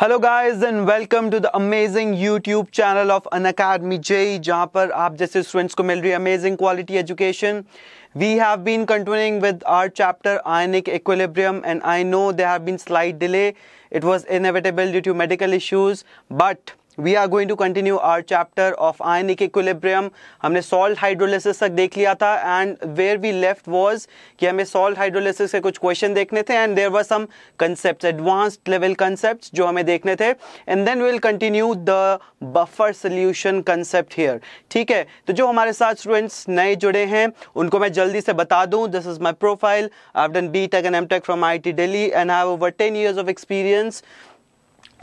Hello guys and welcome to the amazing YouTube channel of Unacademy JEE जहां पर आप जैसे students को मिल रही है amazing quality education we have been continuing with our chapter ionic equilibrium and I know they have been slight delay it was inevitable due to medical issues but we are going to continue our chapter of ionic equilibrium हमने salt hydrolysis तक देख लिया था and where we left was कि हमें salt hydrolysis के कुछ question देखने थे and there were some concept advanced level concept जो हमें देखने थे and then will continue the buffer solution concept here ठीक है तो जो हमारे साथ स्टूडेंट्स नए जुड़े हैं उनको मैं जल्दी से बता दूँ this is my profile I have done B Tech and M Tech from I T Delhi and have over ten years of experience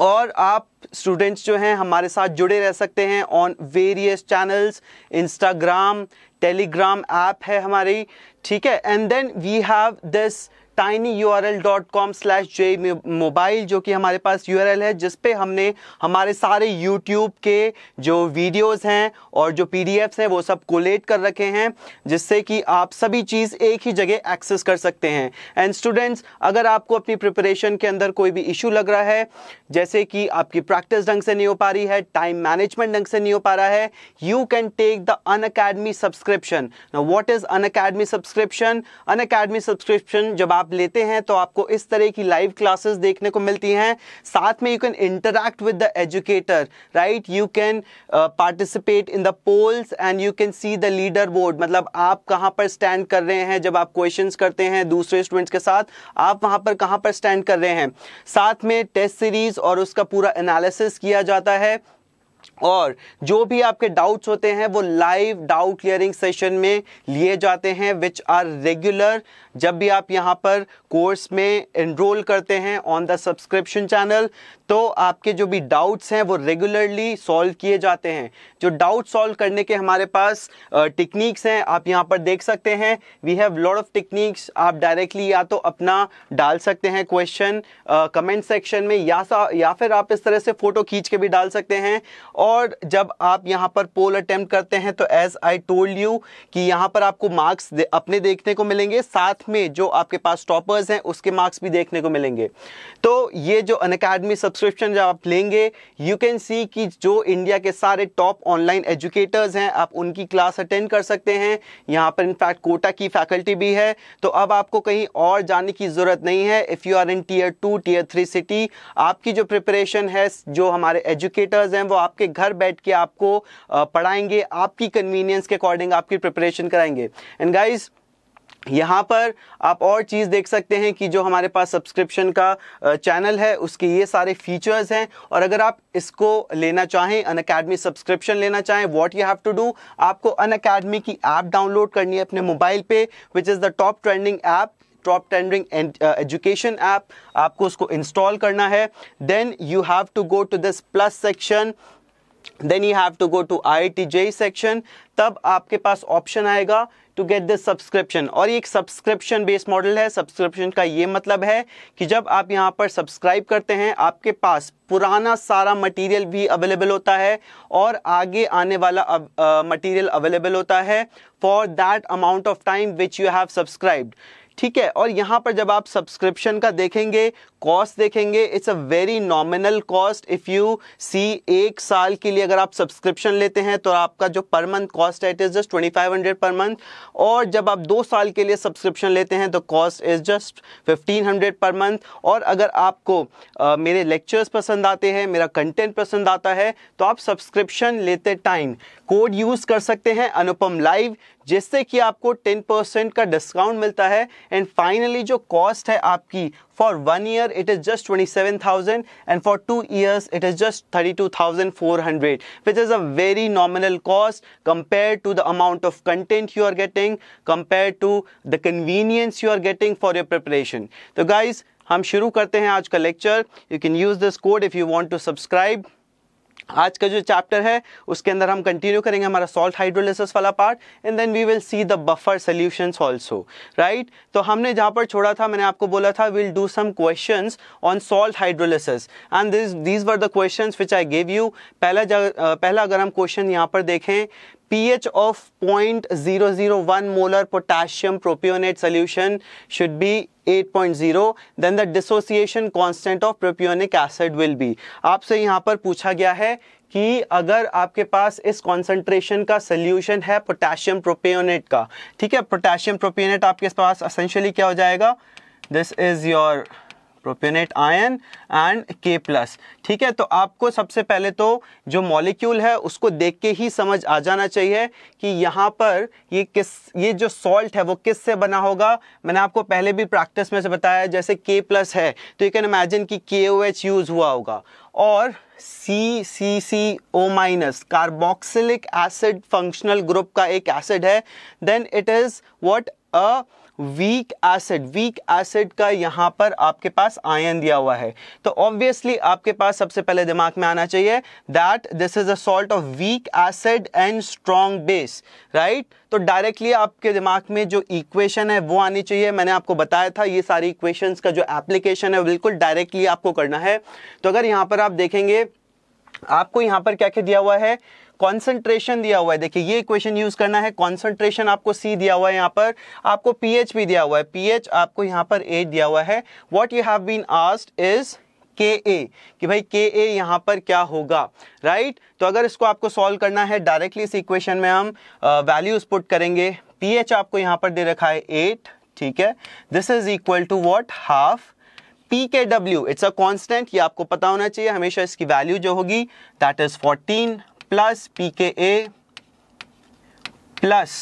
और आप स्टूडेंट्स जो हैं हमारे साथ जुड़े रह सकते हैं on various channels Instagram Telegram app है हमारी ठीक है and then we have this tiny U R L dot com slash J mobile जो कि हमारे पास यू आर एल है जिसपे हमने हमारे सारे यूट्यूब के जो वीडियोज़ हैं और जो पी डी एफ्स हैं वो सब कोलेट कर रखे हैं जिससे कि आप सभी चीज़ एक ही जगह एक्सेस कर सकते हैं एंड स्टूडेंट्स अगर आपको अपनी प्रिपरेशन के अंदर कोई भी इशू लग रहा है जैसे कि आपकी प्रैक्टिस ढंग से नहीं हो पा रही है टाइम मैनेजमेंट ढंग से नहीं हो पा रहा है you can take the Unacademy subscription what is Unacademy subscription Unacademy subscription जब आप आप लेते हैं तो आपको इस तरह की लाइव क्लासेस देखने को मिलती हैं साथ में you can interact with the educator right you can participate in the polls and you can see the leader board मतलब आप कहाँ पर स्टैंड कर रहे हैं जब आप क्वेश्चन करते हैं दूसरे स्टूडेंट्स के साथ आप वहाँ पर कहाँ पर स्टैंड कर रहे हैं साथ में टेस्ट सीरीज और उसका पूरा एनालिसिस किया जाता है और जो भी आपके डाउट्स होते हैं वो लाइव डाउट क्लियरिंग सेशन में लिए जाते हैं विच आर रेगुलर जब भी आप यहाँ पर कोर्स में इनरोल करते हैं ऑन द सब्सक्रिप्शन चैनल तो आपके जो भी डाउट्स हैं वो रेगुलरली सॉल्व किए जाते हैं जो डाउट सॉल्व करने के हमारे पास टेक्निक्स हैं आप यहाँ पर देख सकते हैं we have lot of techniques आप डायरेक्टली या तो अपना डाल सकते हैं क्वेश्चन कमेंट सेक्शन में या सा या फिर आप इस तरह से फ़ोटो खींच के भी डाल सकते हैं और जब आप यहाँ पर पोल अटैम्प्ट करते हैं तो एज़ आई टोल्ड यू कि यहाँ पर आपको मार्क्स दे, अपने देखने को मिलेंगे साथ में जो आपके पास टॉपर्स हैं उसके मार्क्स भी देखने को मिलेंगे तो ये जो अन सब सब्सक्रिप्शन जब आप लेंगे यू कैन सी कि जो इंडिया के सारे टॉप ऑनलाइन एजुकेटर्स हैं आप उनकी क्लास अटेंड कर सकते हैं यहाँ पर इनफैक्ट कोटा की फैकल्टी भी है तो अब आपको कहीं और जाने की ज़रूरत नहीं है if you are in tier two tier three city आपकी जो प्रिपरेशन है जो हमारे एजुकेटर्स हैं वो आपके घर बैठ के आपको पढ़ाएंगे आपकी कन्वीनियंस के अकॉर्डिंग आपकी प्रिपरेशन कराएंगे एंड गाइज़ यहाँ पर आप और चीज़ देख सकते हैं कि जो हमारे पास सब्सक्रिप्शन का चैनल है उसके ये सारे फीचर्स हैं और अगर आप इसको लेना चाहें अन अकेडमी सब्सक्रिप्शन लेना चाहें what you have to do आपको अन अकेडमी की ऐप डाउनलोड करनी है अपने मोबाइल पे which is the top trending app top trending education app आपको उसको इंस्टॉल करना है then you have to go to this plus section then you have to go to I T J section तब आपके पास option आएगा to get this subscription और ये एक सब्सक्रिप्शन बेस्ड मॉडल है सब्सक्रिप्शन का ये मतलब है कि जब आप यहाँ पर सब्सक्राइब करते हैं आपके पास पुराना सारा मटेरियल भी अवेलेबल होता है और आगे आने वाला मटेरियल अवेलेबल होता है for that amount of time which you have subscribed ठीक है और यहाँ पर जब आप सब्सक्रिप्शन का देखेंगे कॉस्ट देखेंगे it's a very nominal cost if you see एक साल के लिए अगर आप सब्सक्रिप्शन लेते हैं तो आपका जो पर मंथ कॉस्ट है it is just twenty five hundred per month और जब आप दो साल के लिए सब्सक्रिप्शन लेते हैं तो cost is just fifteen hundred per month और अगर आपको आ, मेरे लेक्चर्स पसंद आते हैं मेरा कंटेंट पसंद आता है तो आप सब्सक्रिप्शन लेते टाइम कोड यूज़ कर सकते हैं अनुपम लाइव जिससे कि आपको टेन परसेंट का डिस्काउंट मिलता है एंड फाइनली जो कॉस्ट है आपकी For one year, it is just 27,000 and for two years, it is just 32,400, which is a very nominal cost compared to the amount of content you are getting, compared to the convenience you are getting for your preparation. So guys, हम शुरू करते हैं आज का lecture you can use this code if you want to subscribe आज का जो chapter है उसके अंदर हम कंटिन्यू करेंगे हमारा सॉल्ट हाइड्रोलिसिस वाला part and then we will see the buffer solution also right तो हमने जहाँ पर छोड़ा था मैंने आपको बोला था will do some questions on salt hydrolysis and this these were the questions which I give you पहला जगह पहला अगर हम क्वेश्चन यहाँ पर देखें pH of point zero zero one molar potassium propionate solution should be 8.0 then the dissociation constant of propionic acid will be आपसे यहां पर पूछा गया है कि अगर आपके पास इस कॉन्सेंट्रेशन का सोल्यूशन है पोटेशियम प्रोपियोनेट का ठीक है पोटेशियम प्रोपियोनेट आपके पास असेंशियली क्या हो जाएगा this is your propanoate ion and K plus ठीक है तो आपको सबसे पहले तो जो मॉलिक्यूल है उसको देख के ही समझ आ जाना चाहिए कि यहाँ पर ये किस ये जो सॉल्ट है वो किस से बना होगा मैंने आपको पहले भी प्रैक्टिस में से बताया जैसे के प्लस है तो यू कैन इमेजिन कि के ओ एच यूज़ हुआ होगा और C C C O minus carboxylic acid functional group का एक एसिड है then it is what a weak acid weak acid का यहां पर आपके पास आयन दिया हुआ है तो ऑब्वियसली आपके पास सबसे पहले दिमाग में आना चाहिए that this is a salt of weak acid and strong base right तो डायरेक्टली आपके दिमाग में जो इक्वेशन है वो आनी चाहिए मैंने आपको बताया था ये सारी इक्वेशन का जो एप्लीकेशन है बिल्कुल डायरेक्टली आपको करना है तो अगर यहां पर आप देखेंगे आपको यहां पर क्या क्या दिया हुआ है कॉन्सेंट्रेशन दिया हुआ है देखिए ये इक्वेशन यूज करना है कॉन्सेंट्रेशन आपको सी दिया हुआ है यहाँ पर आपको पीएच भी दिया हुआ है पीएच आपको यहाँ पर एट दिया हुआ है what you have been asked is K a कि भाई के ए यहाँ पर क्या होगा राइट right? तो अगर इसको आपको सॉल्व करना है डायरेक्टली इस इक्वेशन में हम वैल्यूज uh, पुट करेंगे पी एच आपको यहाँ पर दे रखा है एट ठीक है this is equal to what half P K W it's a constant ये आपको पता होना चाहिए हमेशा इसकी वैल्यू जो होगी that is fourteen plus P K A plus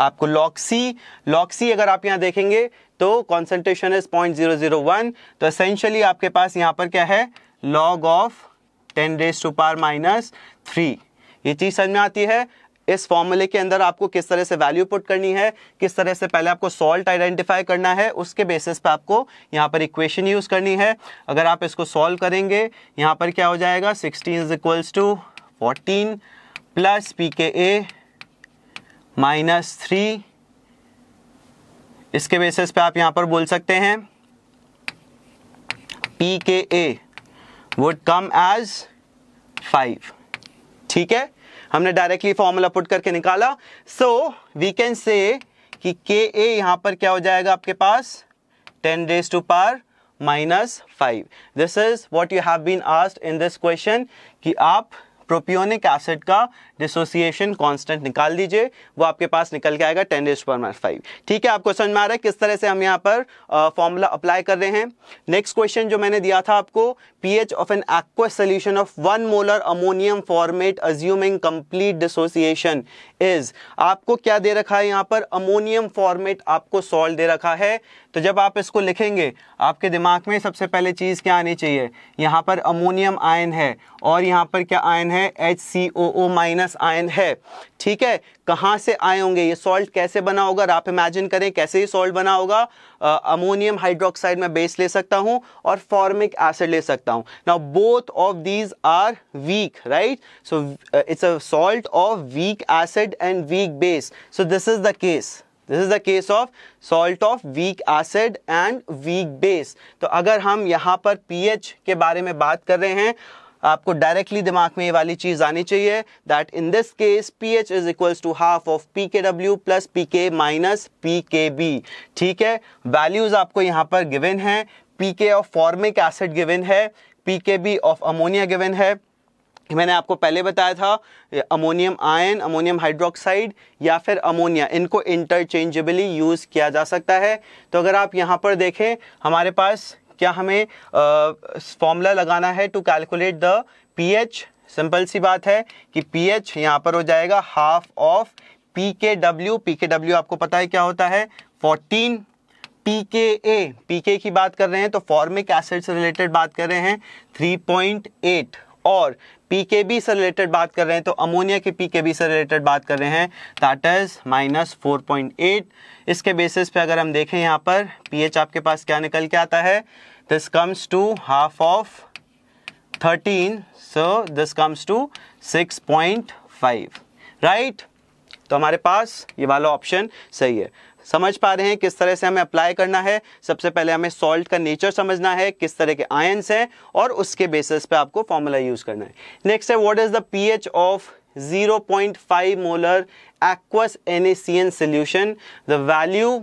आपको लॉक्सी लॉक्सी अगर आप यहाँ देखेंगे तो concentration is point zero zero one तो असेंशली आपके पास यहाँ पर क्या है log of ten raise to power minus three ये चीज़ समझ में आती है इस फॉर्मूले के अंदर आपको किस तरह से वैल्यू पुट करनी है किस तरह से पहले आपको सॉल्ट आइडेंटिफाई करना है उसके बेसिस पे आपको यहाँ पर इक्वेशन यूज़ करनी है अगर आप इसको सॉल्व करेंगे यहाँ पर क्या हो जाएगा sixteen is equals to fourteen plus P K A minus three इसके बेसिस पे आप यहां पर बोल सकते हैं P K A would come as five ठीक है हमने डायरेक्टली फॉर्मूला पुट करके निकाला सो वी कैन से कि के ए यहां पर क्या हो जाएगा आपके पास ten raise to power minus five this is what you have been asked in this question कि आप प्रोपियोनिक एसिड का डिसोसिएशन कांस्टेंट निकाल दीजिए वो आपके पास निकल के आएगा ten raise power minus five ठीक है आपको समझ में आ रहा है किस तरह से हम यहाँ पर फॉर्मूला अप्लाई कर रहे हैं नेक्स्ट क्वेश्चन जो मैंने दिया था आपको pH of an aqueous solution of one molar ammonium formate assuming complete dissociation is आपको क्या दे रखा है यहाँ पर अमोनियम फॉर्मेट आपको सॉल्ट दे रखा है तो जब आप इसको लिखेंगे आपके दिमाग में सबसे पहले चीज़ क्या आनी चाहिए यहाँ पर अमोनियम आयन है और यहाँ पर क्या आयन है एच सी ओ ओ गैस आयन है ठीक है कहाँ से आए होंगे ये सॉल्ट कैसे बना होगा आप इमेजिन करें कैसे ये सॉल्ट बना होगा अमोनियम हाइड्रोक्साइड में बेस ले सकता हूँ और फॉर्मिक एसिड ले सकता हूँ now both of these are weak right so it's a salt of weak acid and weak base so this is the case this is the case of salt of weak acid and weak base तो अगर हम यहाँ पर pH के बारे में बात कर रहे हैं आपको डायरेक्टली दिमाग में ये वाली चीज़ आनी चाहिए that in this case P H is equals to half of P K W plus P K minus P K B ठीक है वैल्यूज़ आपको यहाँ पर गिवन है P K of formic acid given है P K B of ammonia given है मैंने आपको पहले बताया था अमोनियम आयन अमोनियम हाइड्रोक्साइड या फिर अमोनिया इनको इंटरचेंजेबली यूज़ किया जा सकता है तो अगर आप यहाँ पर देखें हमारे पास क्या हमें फॉर्मूला लगाना है to calculate the pH simple सी बात है कि पीएच यहाँ पर हो जाएगा half of P K W P K W आपको पता है क्या होता है fourteen P K A P के की बात कर रहे हैं तो फॉर्मिक एसिड से रिलेटेड बात कर रहे हैं 3.8 और पीकेबी से रिलेटेड बात कर रहे हैं तो अमोनिया के पीकेबी से रिलेटेड बात कर रहे हैं that is minus four point eight इसके बेसिस पे अगर हम देखें यहाँ पर पीएच आपके पास क्या निकल के आता है this comes to half of thirteen so this comes to six point five right तो हमारे पास ये वाला ऑप्शन सही है समझ पा रहे हैं किस तरह से हमें अप्लाई करना है सबसे पहले हमें सॉल्ट का नेचर समझना है किस तरह के आयंस हैं और उसके बेसिस पे आपको फॉर्मूला यूज़ करना है नेक्स्ट है what is the pH of 0.5 molar aqueous NaCN solution the value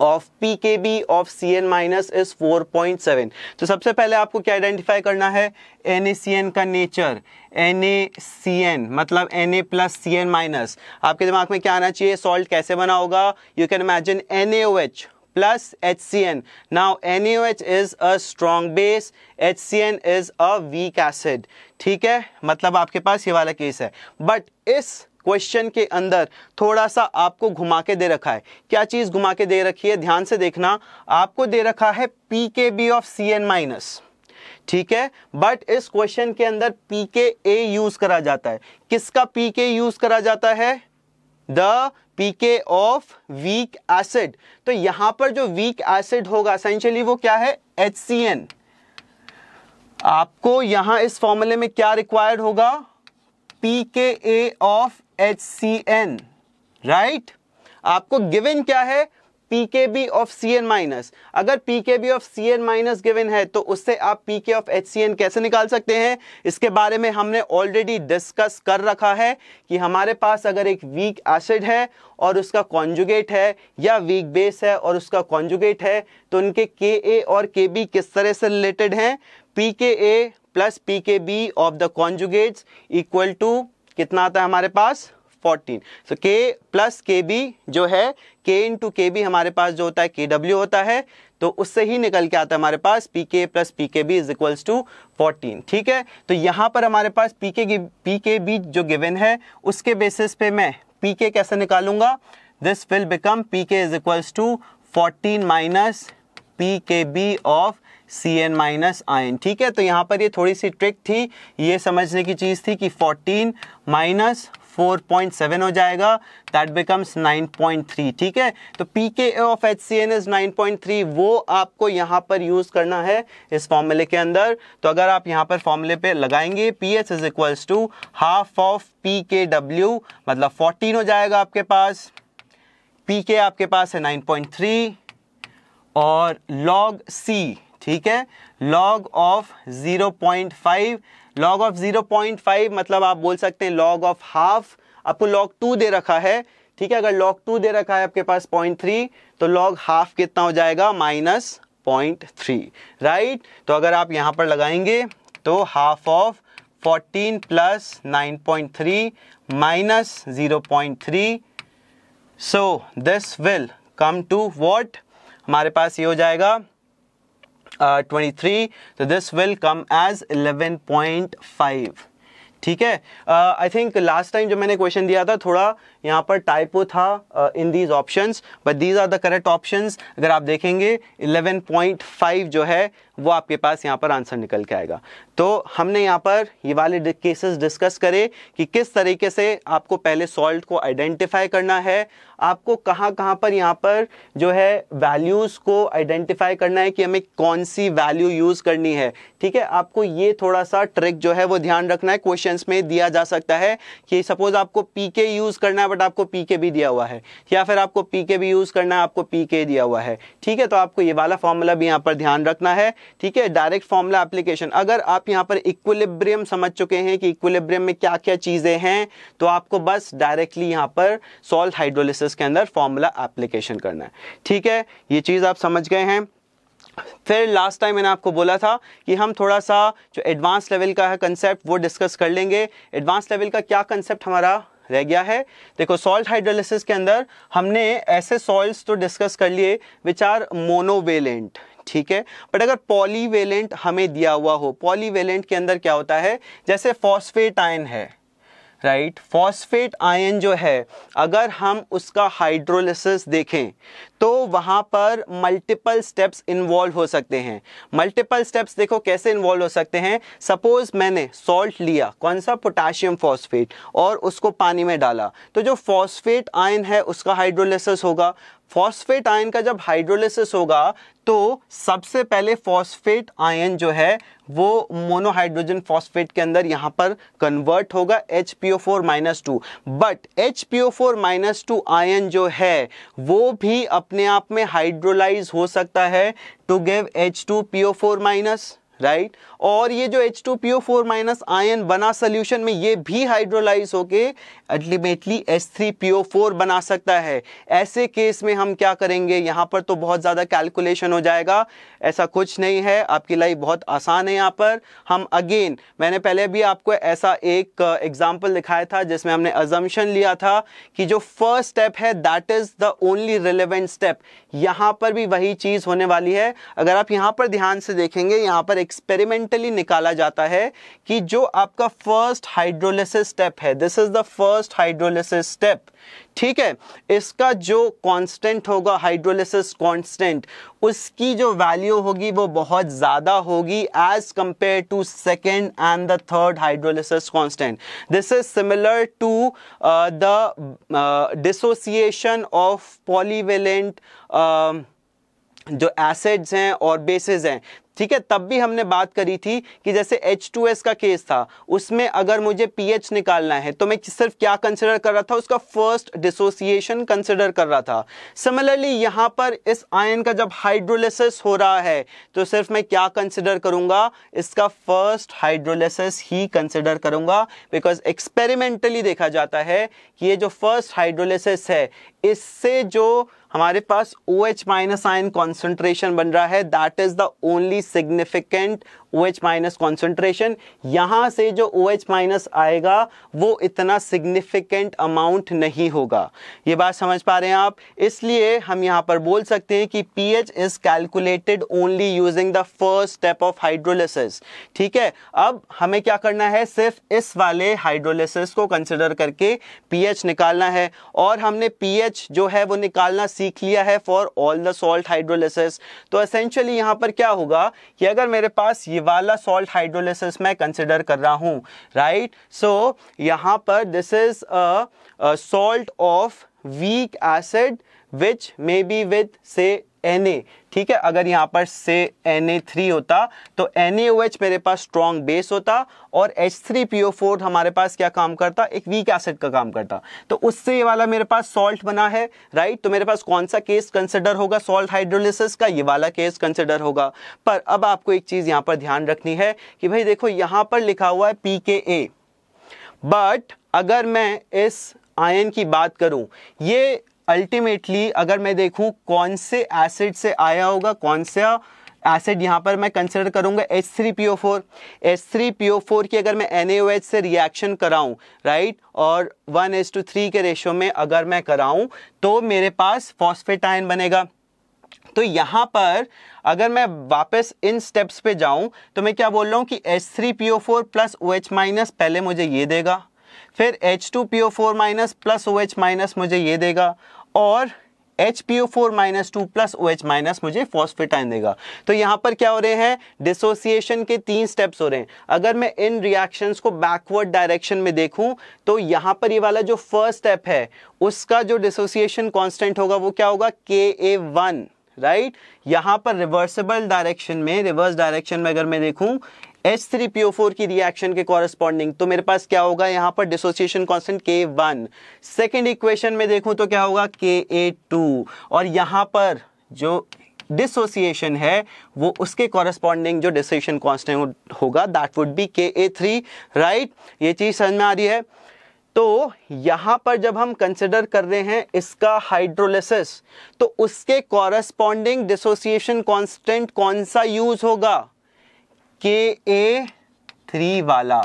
of P K B of C N minus is four point seven तो सबसे पहले आपको क्या आइडेंटिफाई करना है एन ए सी एन का nature N A C N मतलब N A plus C N minus आपके दिमाग में क्या आना चाहिए सॉल्ट कैसे बना होगा you can imagine N A O H C N now plus H is a strong base H C N is a weak acid ठीक है मतलब आपके पास ये वाला केस है बट इस क्वेश्चन के अंदर थोड़ा सा आपको घुमा के दे रखा है क्या चीज़ घुमा के दे रखी है ध्यान से देखना आपको दे रखा है P K B of C N minus ठीक है बट इस क्वेश्चन के अंदर पी के ए यूज करा जाता है किसका पी के यूज करा जाता है the P K of weak acid तो यहां पर जो वीक एसिड होगा असेंशियली वो क्या है एच सी एन आपको यहां इस फॉर्मूले में क्या रिक्वायर्ड होगा P K A of H C N right आपको गिवन क्या है P K B of C N minus अगर P K B of C N minus given है तो उससे आप P K of H C N कैसे निकाल सकते हैं इसके बारे में हमने ऑलरेडी डिस्कस कर रखा है कि हमारे पास अगर एक वीक एसिड है और उसका कॉन्जुगेट है या वीक बेस है और उसका कॉन्जुगेट है तो उनके के ए और के बी किस तरह से रिलेटेड हैं P K A plus P K B of the conjugates equal to कितना आता है हमारे पास 14 सो के प्लस के बी जो है के इन टू के बी हमारे पास जो होता है के डब्ल्यू होता है तो उससे ही निकल के आता है हमारे पास P K plus P K B is equals to fourteen ठीक है तो यहाँ पर हमारे पास P K P K B जो गिवन है उसके बेसिस पे मैं पी के कैसे निकालूंगा this will become P K is equals to fourteen minus P K B of C N minus ion ठीक है तो यहाँ पर ये थोड़ी सी ट्रिक थी ये समझने की चीज़ थी कि 14 माइनस 4.7 हो जाएगा दैट बिकम्स 9.3 ठीक है तो P K of H C N is nine वो आपको यहाँ पर यूज़ करना है इस फॉर्मूले के अंदर तो अगर आप यहाँ पर फॉर्मूले पे लगाएंगे P H is equals to half of P K W मतलब 14 हो जाएगा आपके पास पी के आपके पास है 9.3 और लॉग सी ठीक है लॉग ऑफ 0.5 लॉग ऑफ 0.5 मतलब आप बोल सकते हैं लॉग ऑफ हाफ आपको लॉग टू दे रखा है ठीक है अगर लॉग टू दे रखा है आपके पास पॉइंट थ्री तो लॉग हाफ कितना हो जाएगा माइनस पॉइंट थ्री राइट तो अगर आप यहां पर लगाएंगे तो half of 14 plus 9.3 point 0.3 so this will come to what हमारे पास ये हो जाएगा uh, 23 so this will come as 11.5 ठीक है आई थिंक लास्ट टाइम जो मैंने क्वेश्चन दिया था थोड़ा यहाँ पर टाइपो था in these option but these are the correct option अगर आप देखेंगे 11.5 जो है वो आपके पास यहाँ पर आंसर निकल के आएगा तो हमने यहाँ पर ये वाले केसेस डिस्कस करे कि किस तरीके से आपको पहले सॉल्ट को आइडेंटिफाई करना है आपको कहाँ कहाँ पर यहाँ पर जो है वैल्यूज़ को आइडेंटिफाई करना है कि हमें कौन सी वैल्यू यूज़ करनी है ठीक है आपको ये थोड़ा सा ट्रिक जो है वो ध्यान रखना है क्वेश्चन में दिया जा सकता है कि सपोज़ आपको पी यूज़ करना है बट आपको पी के भी दिया हुआ है या फिर आपको पी के भी यूज़ करना है आपको पी के दिया हुआ है ठीक है तो आपको ये वाला फॉर्मूला भी यहाँ पर ध्यान रखना है ठीक है डायरेक्ट फॉर्मूला एप्लीकेशन अगर आप यहाँ पर इक्विलिब्रियम समझ चुके हैं कि इक्विलिब्रियम में क्या क्या चीज़ें हैं तो आपको बस डायरेक्टली यहाँ पर सॉल्ट हाइड्रोलिसिस के अंदर फॉर्मूला एप्लीकेशन करना है ठीक है ये चीज़ आप समझ गए हैं फिर लास्ट टाइम मैंने आपको बोला था कि हम थोड़ा सा जो एडवांस लेवल का है कंसेप्ट वो डिस्कस कर लेंगे एडवांस लेवल का क्या कंसेप्ट हमारा रह गया है देखो सॉल्ट हाइड्रोलिसिस के अंदर हमने ऐसे सॉइल्स तो डिस्कस कर लिए विच आर मोनोवेलेंट ठीक है बट अगर पॉलीवेलेंट हमें दिया हुआ हो पॉलीवेलेंट के अंदर क्या होता है जैसे फॉस्फेट आयन है राइट फॉस्फेट आयन जो है अगर हम उसका हाइड्रोलिसिस देखें तो वहाँ पर मल्टीपल स्टेप्स इन्वॉल्व हो सकते हैं मल्टीपल स्टेप्स देखो कैसे इन्वॉल्व हो सकते हैं सपोज मैंने सॉल्ट लिया कौन सा पोटाशियम फॉस्फेट और उसको पानी में डाला तो जो फॉस्फेट आयन है उसका हाइड्रोलिसिस होगा फॉस्फेट आयन का जब हाइड्रोलिसिस होगा तो सबसे पहले फॉस्फेट आयन जो है वो मोनोहाइड्रोजन फॉस्फेट के अंदर यहाँ पर कन्वर्ट होगा H P O four minus two but H P O four minus two ion जो है वो भी अपने आप में हाइड्रोलाइज हो सकता है to give H two P O four minus right right? और ये जो H two P O four minus ion बना सोल्यूशन में ये भी हाइड्रोलाइज होके ultimately H three P O four बना सकता है ऐसे केस में हम क्या करेंगे यहाँ पर तो बहुत ज़्यादा कैलकुलेशन हो जाएगा ऐसा कुछ नहीं है आपकी लाइफ बहुत आसान है यहाँ पर हम अगेन मैंने पहले भी आपको ऐसा एक एग्जाम्पल uh, दिखाया था जिसमें हमने अजम्पन लिया था कि जो फर्स्ट स्टेप है that is the only relevant step यहां पर भी वही चीज़ होने वाली है अगर आप यहां पर ध्यान से देखेंगे यहां पर एक्सपेरिमेंटली निकाला जाता है कि जो आपका फर्स्ट हाइड्रोलिसिस स्टेप है this is the first hydrolysis step ठीक है इसका जो कांस्टेंट होगा हाइड्रोलिसिस कांस्टेंट उसकी जो वैल्यू होगी वो बहुत ज़्यादा होगी as compare to second and the third hydrolysis constant this is similar to the dissociation of polyvalent जो एसिड्स हैं और बेसिस हैं ठीक है तब भी हमने बात करी थी कि जैसे H2S का केस था उसमें अगर मुझे pH निकालना है तो मैं सिर्फ क्या कंसिडर कर रहा था उसका फर्स्ट डिसोसिएशन कंसिडर कर रहा था सिमिलरली यहाँ पर इस आयन का जब हाइड्रोलिसिस हो रहा है तो सिर्फ मैं क्या कंसिडर करूँगा इसका फर्स्ट हाइड्रोलिसिस ही कंसिडर करूँगा बिकॉज एक्सपेरिमेंटली देखा जाता है कि ये जो फर्स्ट हाइड्रोलिसिस है इससे जो हमारे पास O H minus ion concentration बन रहा है that is the only significant O H minus concentration यहाँ से जो ओ एच माइनस आएगा वो इतना सिग्निफिकेंट अमाउंट नहीं होगा ये बात समझ पा रहे हैं आप इसलिए हम यहाँ पर बोल सकते हैं कि P H is calculated only using the first step of hydrolysis ठीक है अब हमें क्या करना है सिर्फ इस वाले हाइड्रोलिसिस को कंसिडर करके एच निकालना है और हमने एच जो है वो निकालना सीख लिया है for all the salt hydrolysis तो असेंशियली यहाँ पर क्या होगा कि अगर मेरे पास ये ये वाला सॉल्ट हाइड्रोलिसिस मैं कंसिडर कर रहा हूँ राइट सो यहाँ पर this is a salt of weak acid which may be with say N ठीक है अगर यहाँ पर से एन होता तो एन मेरे पास स्ट्रॉन्ग बेस होता और H3PO4 हमारे पास क्या काम करता एक वीक एसिड का काम करता तो उससे ये वाला मेरे पास सॉल्ट बना है राइट तो मेरे पास कौन सा केस कंसिडर होगा सॉल्ट हाइड्रोलिसिस का ये वाला केस कंसिडर होगा पर अब आपको एक चीज़ यहाँ पर ध्यान रखनी है कि भाई देखो यहाँ पर लिखा हुआ है पी के ए बट अगर मैं इस आयन की बात करूं ये अल्टीमेटली अगर मैं देखूँ कौन से एसिड से आया होगा कौन सा एसिड यहाँ पर मैं कंसिडर करूँगा H three P O four H three P O four की अगर मैं एन ए ओ एच से रिएक्शन कराऊँ राइट और वन एच टू थ्री के रेशो में अगर मैं कराऊँ तो मेरे पास फॉस्फेट आयन बनेगा तो यहाँ पर अगर मैं वापस इन स्टेप्स पे जाऊँ तो मैं क्या बोल रहा हूँ कि H three P O four plus O H minus पहले मुझे ये देगा फिर H two P O four minus plus O H minus मुझे ये देगा और H P O four minus two plus O H minus मुझे फॉस्फेट आयन देगा तो यहाँ पर क्या हो रहे हैं डिसोसिएशन के तीन स्टेप्स हो रहे हैं अगर मैं इन रिएक्शंस को बैकवर्ड डायरेक्शन में देखूं तो यहाँ पर ये वाला जो फर्स्ट स्टेप है उसका जो डिसोसिएशन कांस्टेंट होगा वो क्या होगा के ए वन राइट यहाँ पर रिवर्सिबल डायरेक्शन में रिवर्स डायरेक्शन में अगर मैं देखूँ H three P O four की रिएक्शन के कॉरेस्पॉन्डिंग तो मेरे पास क्या होगा यहाँ पर dissociation constant K one second equation में देखूँ तो क्या होगा के ए टू और यहाँ पर जो डिसोसिएशन है वो उसके कॉरेस्पॉन्डिंग जो डिसोसिएशन कॉन्स्टेंट होगा that would be K A three right ये चीज़ समझ में आ रही है तो यहाँ पर जब हम कंसिडर कर रहे हैं इसका हाइड्रोलिसिस तो उसके कॉरेस्पॉन्डिंग डिसोसिएशन कॉन्स्टेंट कौन सा यूज़ होगा के ए थ्री वाला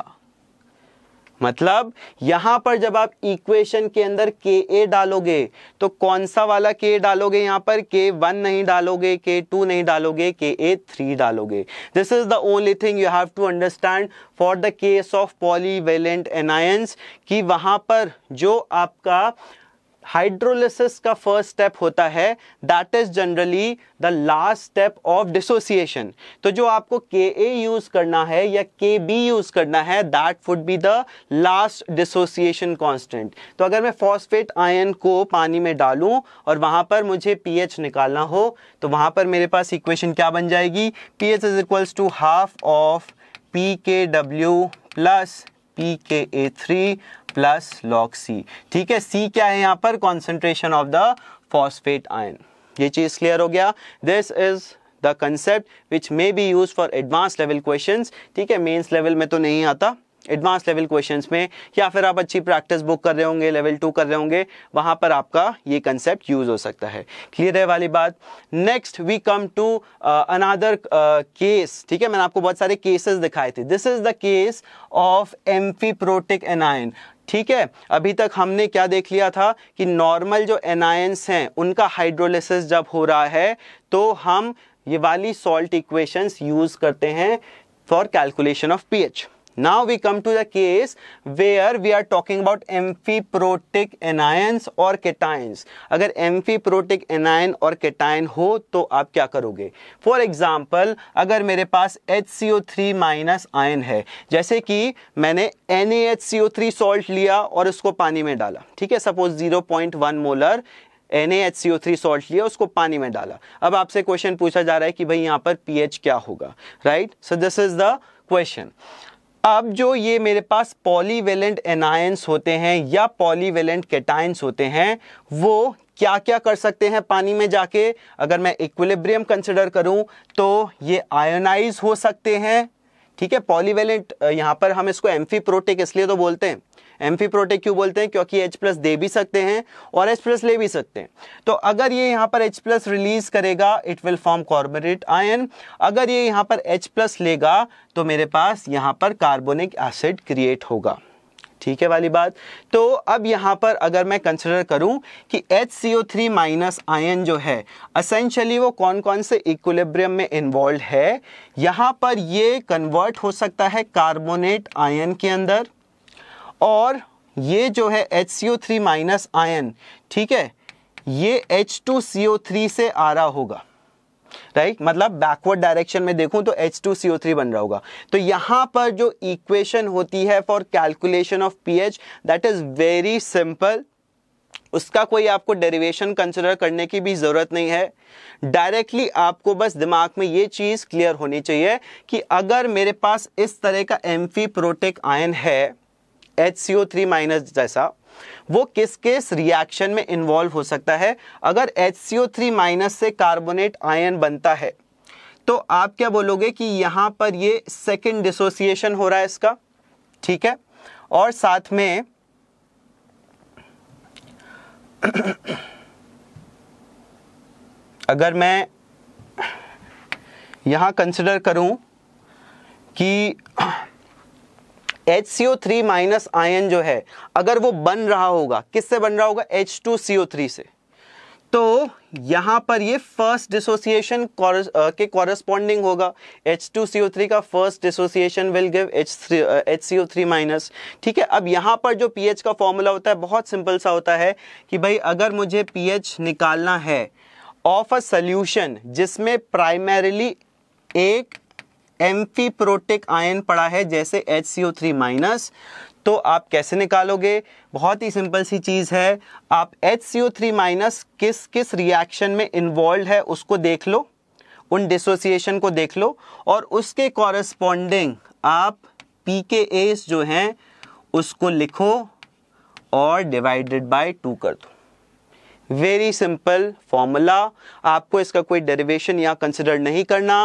मतलब यहां पर जब आप इक्वेशन के अंदर के ए डालोगे तो कौन सा वाला के डालोगे यहां पर के वन नहीं डालोगे के टू नहीं डालोगे के ए थ्री डालोगे this is the only thing you have to understand for the case of polyvalent anions कि वहां पर जो आपका हाइड्रोलिसिस का फर्स्ट स्टेप होता है that is generally the last step of dissociation तो जो आपको के ए यूज करना है या के बी यूज करना है that would be the last dissociation constant तो अगर मैं फॉस्फेट आयन को पानी में डालूं और वहां पर मुझे एच निकालना हो तो वहां पर मेरे पास इक्वेशन क्या बन जाएगी P H is equals to half of P K W plus P K A three plus log C ठीक है सी क्या है यहाँ पर concentration of the phosphate ion ये चीज़ क्लियर हो गया this is the concept which may be use for advance level question ठीक है मेन्स लेवल में तो नहीं आता एडवांस लेवल क्वेश्चंस में या फिर आप अच्छी प्रैक्टिस बुक कर रहे होंगे लेवल टू कर रहे होंगे वहाँ पर आपका ये कंसेप्ट यूज़ हो सकता है क्लियर है वाली बात next we come to another case ठीक है मैंने आपको बहुत सारे केसेस दिखाए थे this is the case of amphiprotic anion ठीक है अभी तक हमने क्या देख लिया था कि नॉर्मल जो एनायंस हैं उनका हाइड्रोलिसिस जब हो रहा है तो हम ये वाली सॉल्ट इक्वेशंस यूज़ करते हैं for calculation of pH Now we come to the case where we are talking about amphiprotic anions और cations. अगर amphiprotic anion और cation हो तो आप क्या करोगे For example, अगर मेरे पास HCO3 माइनस आयन है जैसे कि मैंने N A H C O three salt लिया और उसको पानी में डाला ठीक है suppose zero point one molar N A H C O three salt लिया उसको पानी में डाला अब आपसे क्वेश्चन पूछा जा रहा है कि भाई यहाँ पर पीएच क्या होगा right so this is the question अब जो ये मेरे पास पॉलीवेलेंट एनायंस होते हैं या पॉलीवेलेंट कैटाइंस होते हैं वो क्या क्या कर सकते हैं पानी में जाके अगर मैं इक्विलिब्रियम कंसिडर करूं तो ये आयोनाइज हो सकते हैं ठीक है पॉलीवेलेंट यहाँ पर हम इसको एम्फी प्रोटेक इसलिए तो बोलते हैं फी प्रोटेक क्यों बोलते हैं क्योंकि एच प्लस दे भी सकते हैं और एच प्लस ले भी सकते हैं तो अगर ये यहाँ पर एच प्लस रिलीज करेगा it will form carbonate ion अगर ये यहाँ पर एच प्लस लेगा तो मेरे पास यहाँ पर कार्बोनिक एसिड क्रिएट होगा ठीक है वाली बात तो अब यहाँ पर अगर मैं कंसिडर करूँ कि H C O three minus ion जो है असेंशली वो कौन कौन से इक्वलिब्रियम में इन्वॉल्व है यहाँ पर ये कन्वर्ट हो सकता है कार्बोनेट आयन के अंदर और ये जो है H C O three minus ion ठीक है ये H two C O three से आ रहा होगा राइट right? मतलब बैकवर्ड डायरेक्शन में देखूं तो एच टू थ्री बन रहा होगा तो यहां पर जो इक्वेशन होती है for calculation of P H that is very simple उसका कोई आपको डेरिवेशन कंसिडर करने की भी ज़रूरत नहीं है डायरेक्टली आपको बस दिमाग में ये चीज़ क्लियर होनी चाहिए कि अगर मेरे पास इस तरह का एम्फी प्रोटेक आयन है H C O three minus जैसा वो किस किस रिएक्शन में इन्वॉल्व हो सकता है अगर H C O three minus से कार्बोनेट आयन बनता है तो आप क्या बोलोगे कि यहाँ पर ये सेकेंड डिसोसिएशन हो रहा है इसका ठीक है और साथ में अगर मैं यहाँ कंसिडर करूँ कि H C O three minus ion जो है अगर वो बन रहा होगा किससे बन रहा होगा H two C O three से तो यहाँ पर ये फर्स्ट डिसोसिएशन के कॉरेस्पॉन्डिंग होगा H two C O three का first dissociation will give H three H C O three minus ठीक है अब यहाँ पर जो पी एच का फॉर्मूला होता है बहुत सिंपल सा होता है कि भाई अगर मुझे पी एच निकालना है ऑफ अ सल्यूशन जिसमें प्राइमरीली एक एम्फीप्रोटिक आयन पड़ा है जैसे H C O three minus तो आप कैसे निकालोगे बहुत ही सिंपल सी चीज़ है आप H C O three minus किस किस रिएक्शन में इन्वॉल्व है उसको देख लो उन डिसोसिएशन को देख लो और उसके कॉरेस्पॉन्डिंग आप पी के एस जो हैं उसको लिखो और डिवाइडेड बाय टू कर दो वेरी सिंपल फॉर्मूला आपको इसका कोई डेरिवेशन या कंसिडर नहीं करना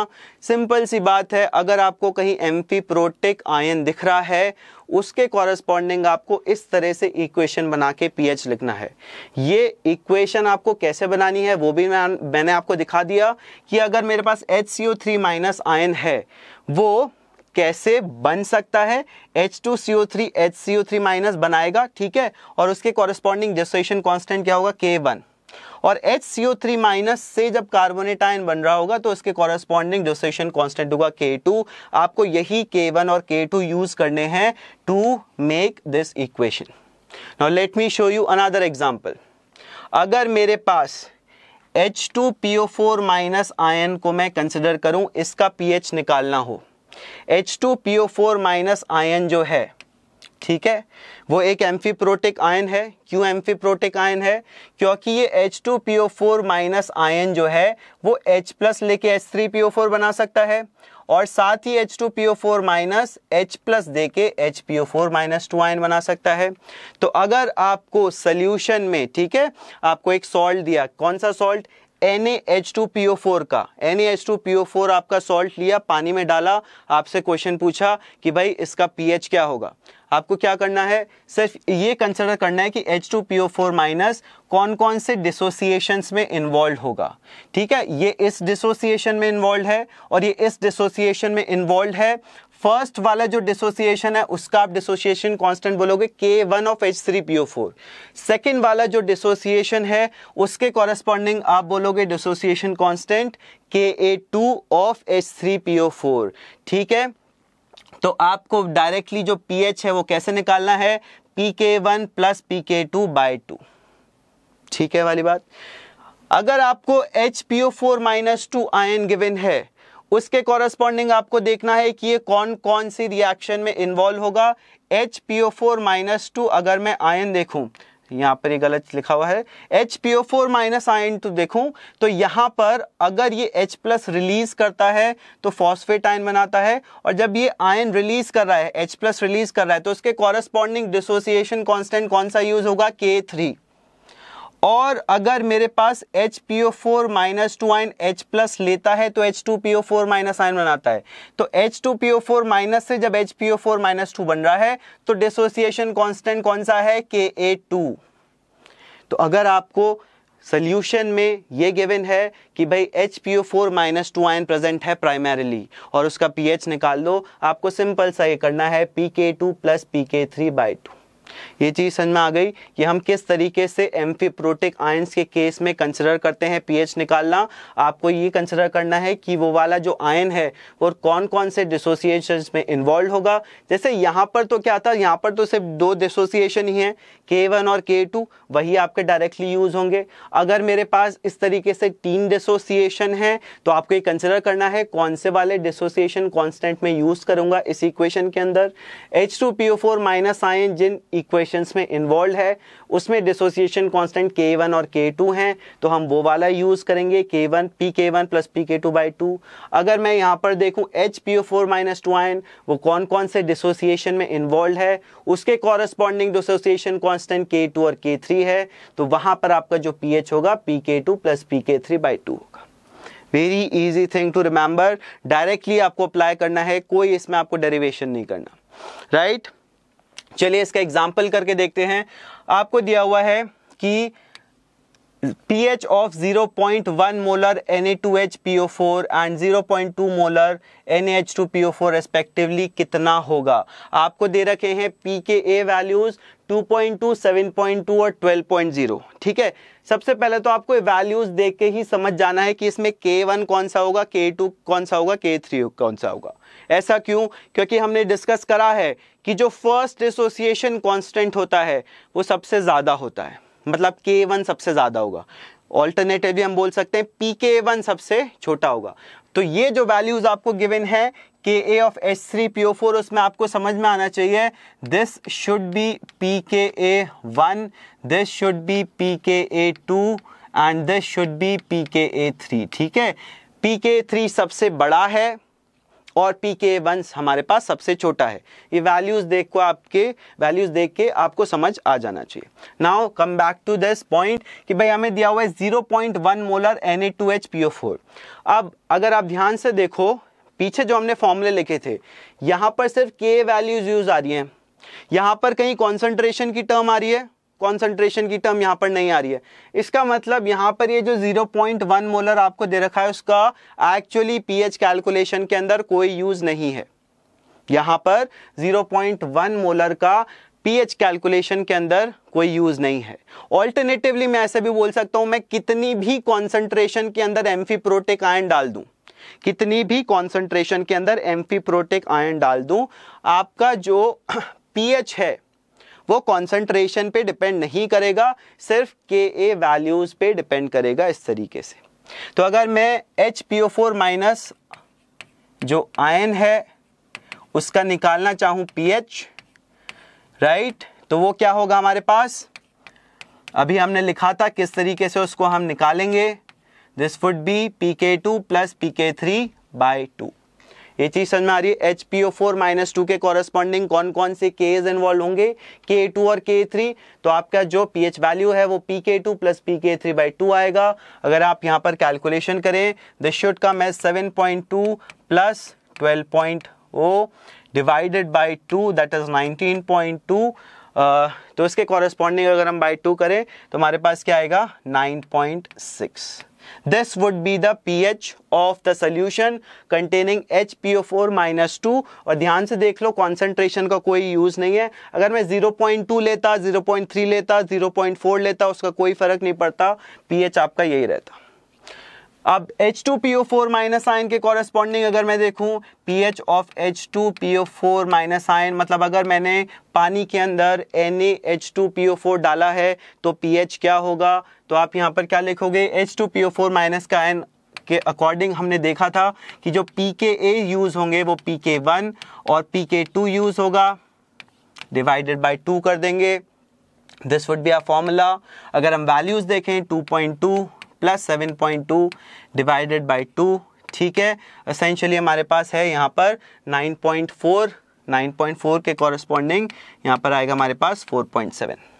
सिंपल सी बात है अगर आपको कहीं एम प्रोटिक आयन दिख रहा है उसके कॉरेस्पॉन्डिंग आपको इस तरह से इक्वेशन बना के पी लिखना है ये इक्वेशन आपको कैसे बनानी है वो भी मैं मैंने आपको दिखा दिया कि अगर मेरे पास H C O three minus ion है वो कैसे बन सकता है H two C O three H C O three minus बनाएगा ठीक है और उसके कॉरेस्पॉन्डिंग डेसोएशन कांस्टेंट क्या होगा के वन और H C O three minus से जब कार्बोनेट आयन बन रहा होगा तो उसके कॉरेस्पॉन्डिंग डोसेशन कांस्टेंट होगा के टू आपको यही के वन और के टू यूज करने हैं to make this equation now let me show you another example अगर मेरे पास H two P O four minus ion को मैं कंसिडर करूं इसका पी एच निकालना हो H two P O four minus ion जो है ठीक है वो एक एम्फीप्रोटिक आयन है क्यों एम्फीप्रोटिक आयन है क्योंकि ये H two P O four minus ion जो है वो H प्लस लेके H three P O four बना सकता है और साथ ही H two P O four minus H plus दे के H P O four minus two ion बना सकता है तो अगर आपको सल्यूशन में ठीक है आपको एक सॉल्ट दिया कौन सा सॉल्ट NaH2PO4 का NaH2PO4 आपका सॉल्ट लिया पानी में डाला आपसे क्वेश्चन पूछा कि भाई इसका पी क्या होगा आपको क्या करना है सिर्फ ये कंसिडर करना है कि H2PO4 माइनस कौन कौन से डिसोसिएशंस में इन्वॉल्व होगा ठीक है ये इस डिसोसिएशन में इन्वॉल्व है और ये इस डिसोसिएशन में इन्वॉल्व है फर्स्ट वाला जो डिसोसिएशन है उसका आप डिसोसिएशन कांस्टेंट बोलोगे K one of H three P O four second वाला जो डिसोसिएशन है उसके कॉरेस्पॉन्डिंग आप बोलोगे dissociation constant K A two of H three P O four ठीक है तो आपको डायरेक्टली जो पी एच है वो कैसे निकालना है P K one plus P K two by two ठीक है वाली बात अगर आपको H P O four minus two ion given है उसके कॉरेस्पॉन्डिंग आपको देखना है कि ये कौन कौन सी रिएक्शन में इन्वॉल्व होगा H P O four minus two अगर मैं आयन देखूं यहाँ पर ये गलत लिखा हुआ है H P O four minus ion तो देखूं तो यहाँ पर अगर ये एच प्लस रिलीज करता है तो फॉस्फेट आयन बनाता है और जब ये आयन रिलीज कर रहा है एच प्लस रिलीज कर रहा है तो उसके कॉरेस्पॉन्डिंग डिसोसिएशन कॉन्स्टेंट कौन सा यूज होगा के थ्री और अगर मेरे पास H P O four minus two ion H plus लेता है तो H two P O four minus ion बनाता है तो H two P O four minus से जब H P O four minus two बन रहा है तो डिसोसिएशन कॉन्स्टेंट कौन सा है के ए टू तो अगर आपको सोल्यूशन में ये गिवन है कि भाई H P O four minus two ion present है प्राइमरीली और उसका पी एच निकाल दो आपको सिंपल सा ये करना है P K two plus P K three by two ये चीज़ समझ में आ गई कि हम किस तरीके से एम्फीप्रोटिक आयंस के केस में कंसिडर करते हैं पीएच निकालना आपको ये कंसिडर करना है कि वो वाला जो आयन है वो कौन कौन से डिसोसिएशन में इन्वॉल्व होगा जैसे यहाँ पर तो क्या था यहाँ पर तो सिर्फ दो डिसोसिएशन ही हैं के और के वही आपके डायरेक्टली यूज़ होंगे अगर मेरे पास इस तरीके से तीन डिसोसिएशन हैं तो आपको ये कंसिडर करना है कौन से वाले डिसोसिएशन कॉन्स्टेंट में यूज़ करूंगा इस इक्वेशन के अंदर H two P O four minus ion जिन इक्वेशंस में इन्वॉल्व है उसमें डिसोसिएशन कांस्टेंट के वन और के टू हैं तो हम वो वाला यूज़ करेंगे K one P K one plus P K two by two अगर मैं यहाँ पर देखूँ H P O four minus two ion वो कौन कौन से डिसोसिएशन में इन्वॉल्व है उसके corresponding dissociation constant K two और के थ्री है तो वहाँ पर आपका जो पी एच होगा P K two plus P K three by two होगा very easy thing to remember directly आपको अप्लाई करना है कोई इसमें आपको डेरिवेशन नहीं करना राइट right? चलिए इसका एग्जाम्पल करके देखते हैं आपको दिया हुआ है कि pH of 0.1 molar Na2HPO4 and 0.2 molar NaH2PO4 respectively कितना होगा आपको दे रखे हैं पी के ए वैल्यूज़ पॉइंट टू और 12.0 ठीक है सबसे पहले तो आपको वैल्यूज़ देख के ही समझ जाना है कि इसमें K1 कौन सा होगा K2 कौन सा होगा K3 कौन सा होगा ऐसा क्यों क्योंकि हमने डिस्कस करा है कि जो फर्स्ट एसोसिएशन कांस्टेंट होता है वो सबसे ज़्यादा होता है मतलब के वन सबसे ज़्यादा होगा ऑल्टरनेटिवली हम बोल सकते हैं पी के वन सबसे छोटा होगा तो ये जो वैल्यूज़ आपको गिवन है K A of H three P O four उसमें आपको समझ में आना चाहिए this should be P K A one this should be P K A two and this should be P K A three ठीक है P K three सबसे बड़ा है और पी के वंस हमारे पास सबसे छोटा है ये वैल्यूज़ देख को आपके वैल्यूज़ देख के आपको समझ आ जाना चाहिए now come back to this point कि भाई हमें दिया हुआ है zero point one molar N A two H P O four अब अगर आप ध्यान से देखो पीछे जो हमने फॉर्मूले लिखे थे यहाँ पर सिर्फ के वैल्यूज़ यूज़ आ रही हैं यहाँ पर कहीं कॉन्सेंट्रेशन की टर्म आ रही है कॉन्सेंट्रेशन की टर्म यहाँ पर नहीं आ रही है इसका मतलब यहाँ पर ये जो 0.1 मोलर आपको दे रखा है उसका एक्चुअली पीएच कैलकुलेशन के अंदर कोई यूज़ नहीं है यहाँ पर 0.1 मोलर का पीएच कैलकुलेशन के अंदर कोई यूज़ नहीं है ऑल्टरनेटिवली मैं ऐसे भी बोल सकता हूँ मैं कितनी भी कॉन्सेंट्रेशन के अंदर एम्फी प्रोटेक आयन डाल दूँ कितनी भी कॉन्सेंट्रेशन के अंदर एम्फी प्रोटेक आयन डाल दूँ आपका जो पीएच है वो कॉन्सेंट्रेशन पे डिपेंड नहीं करेगा सिर्फ के ए वैल्यूज़ पे डिपेंड करेगा इस तरीके से तो अगर मैं H P O four minus जो आयन है उसका निकालना चाहूँ पी एच राइट तो वो क्या होगा हमारे पास अभी हमने लिखा था किस तरीके से उसको हम निकालेंगे this would be P K two plus P K three by two ये चीज समझ में आ रही है H P O four minus two के कॉरस्पॉन्डिंग कौन कौन से केज इन्वॉल्व होंगे के टू और के थ्री तो आपका जो पी एच वैल्यू है वो P K two plus P K three by two आएगा अगर आप यहाँ पर कैलकुलेशन करें this should come as seven point two plus twelve point O divided by two that is nineteen point two तो इसके कॉरेस्पॉन्डिंग अगर हम बाई टू करें तो हमारे पास क्या आएगा nine point six This would be the pH of the solution containing HPO4 minus two और ध्यान से देख लो कॉन्सेंट्रेशन का कोई यूज़ नहीं है अगर मैं 0.2 लेता 0.3 लेता 0.4 लेता उसका कोई फ़र्क नहीं पड़ता पीएच आपका यही रहता अब H2PO4 माइनस आयन के कॉरेस्पॉन्डिंग अगर मैं देखूं pH of H2PO4 minus ion मतलब अगर मैंने पानी के अंदर NaH2PO4 डाला है तो pH क्या होगा तो आप यहाँ पर क्या लिखोगे H two P O four minus का एन के अकॉर्डिंग हमने देखा था कि जो पी के ए यूज़ होंगे वो पी के वन और पी के टू यूज़ होगा डिवाइडेड बाई टू कर देंगे this would be a formula अगर हम वैल्यूज़ देखें two point two plus seven point two divided by two ठीक है असेंशली हमारे पास है यहाँ पर nine point four nine point four के कॉरस्पॉन्डिंग यहाँ पर आएगा हमारे पास four point seven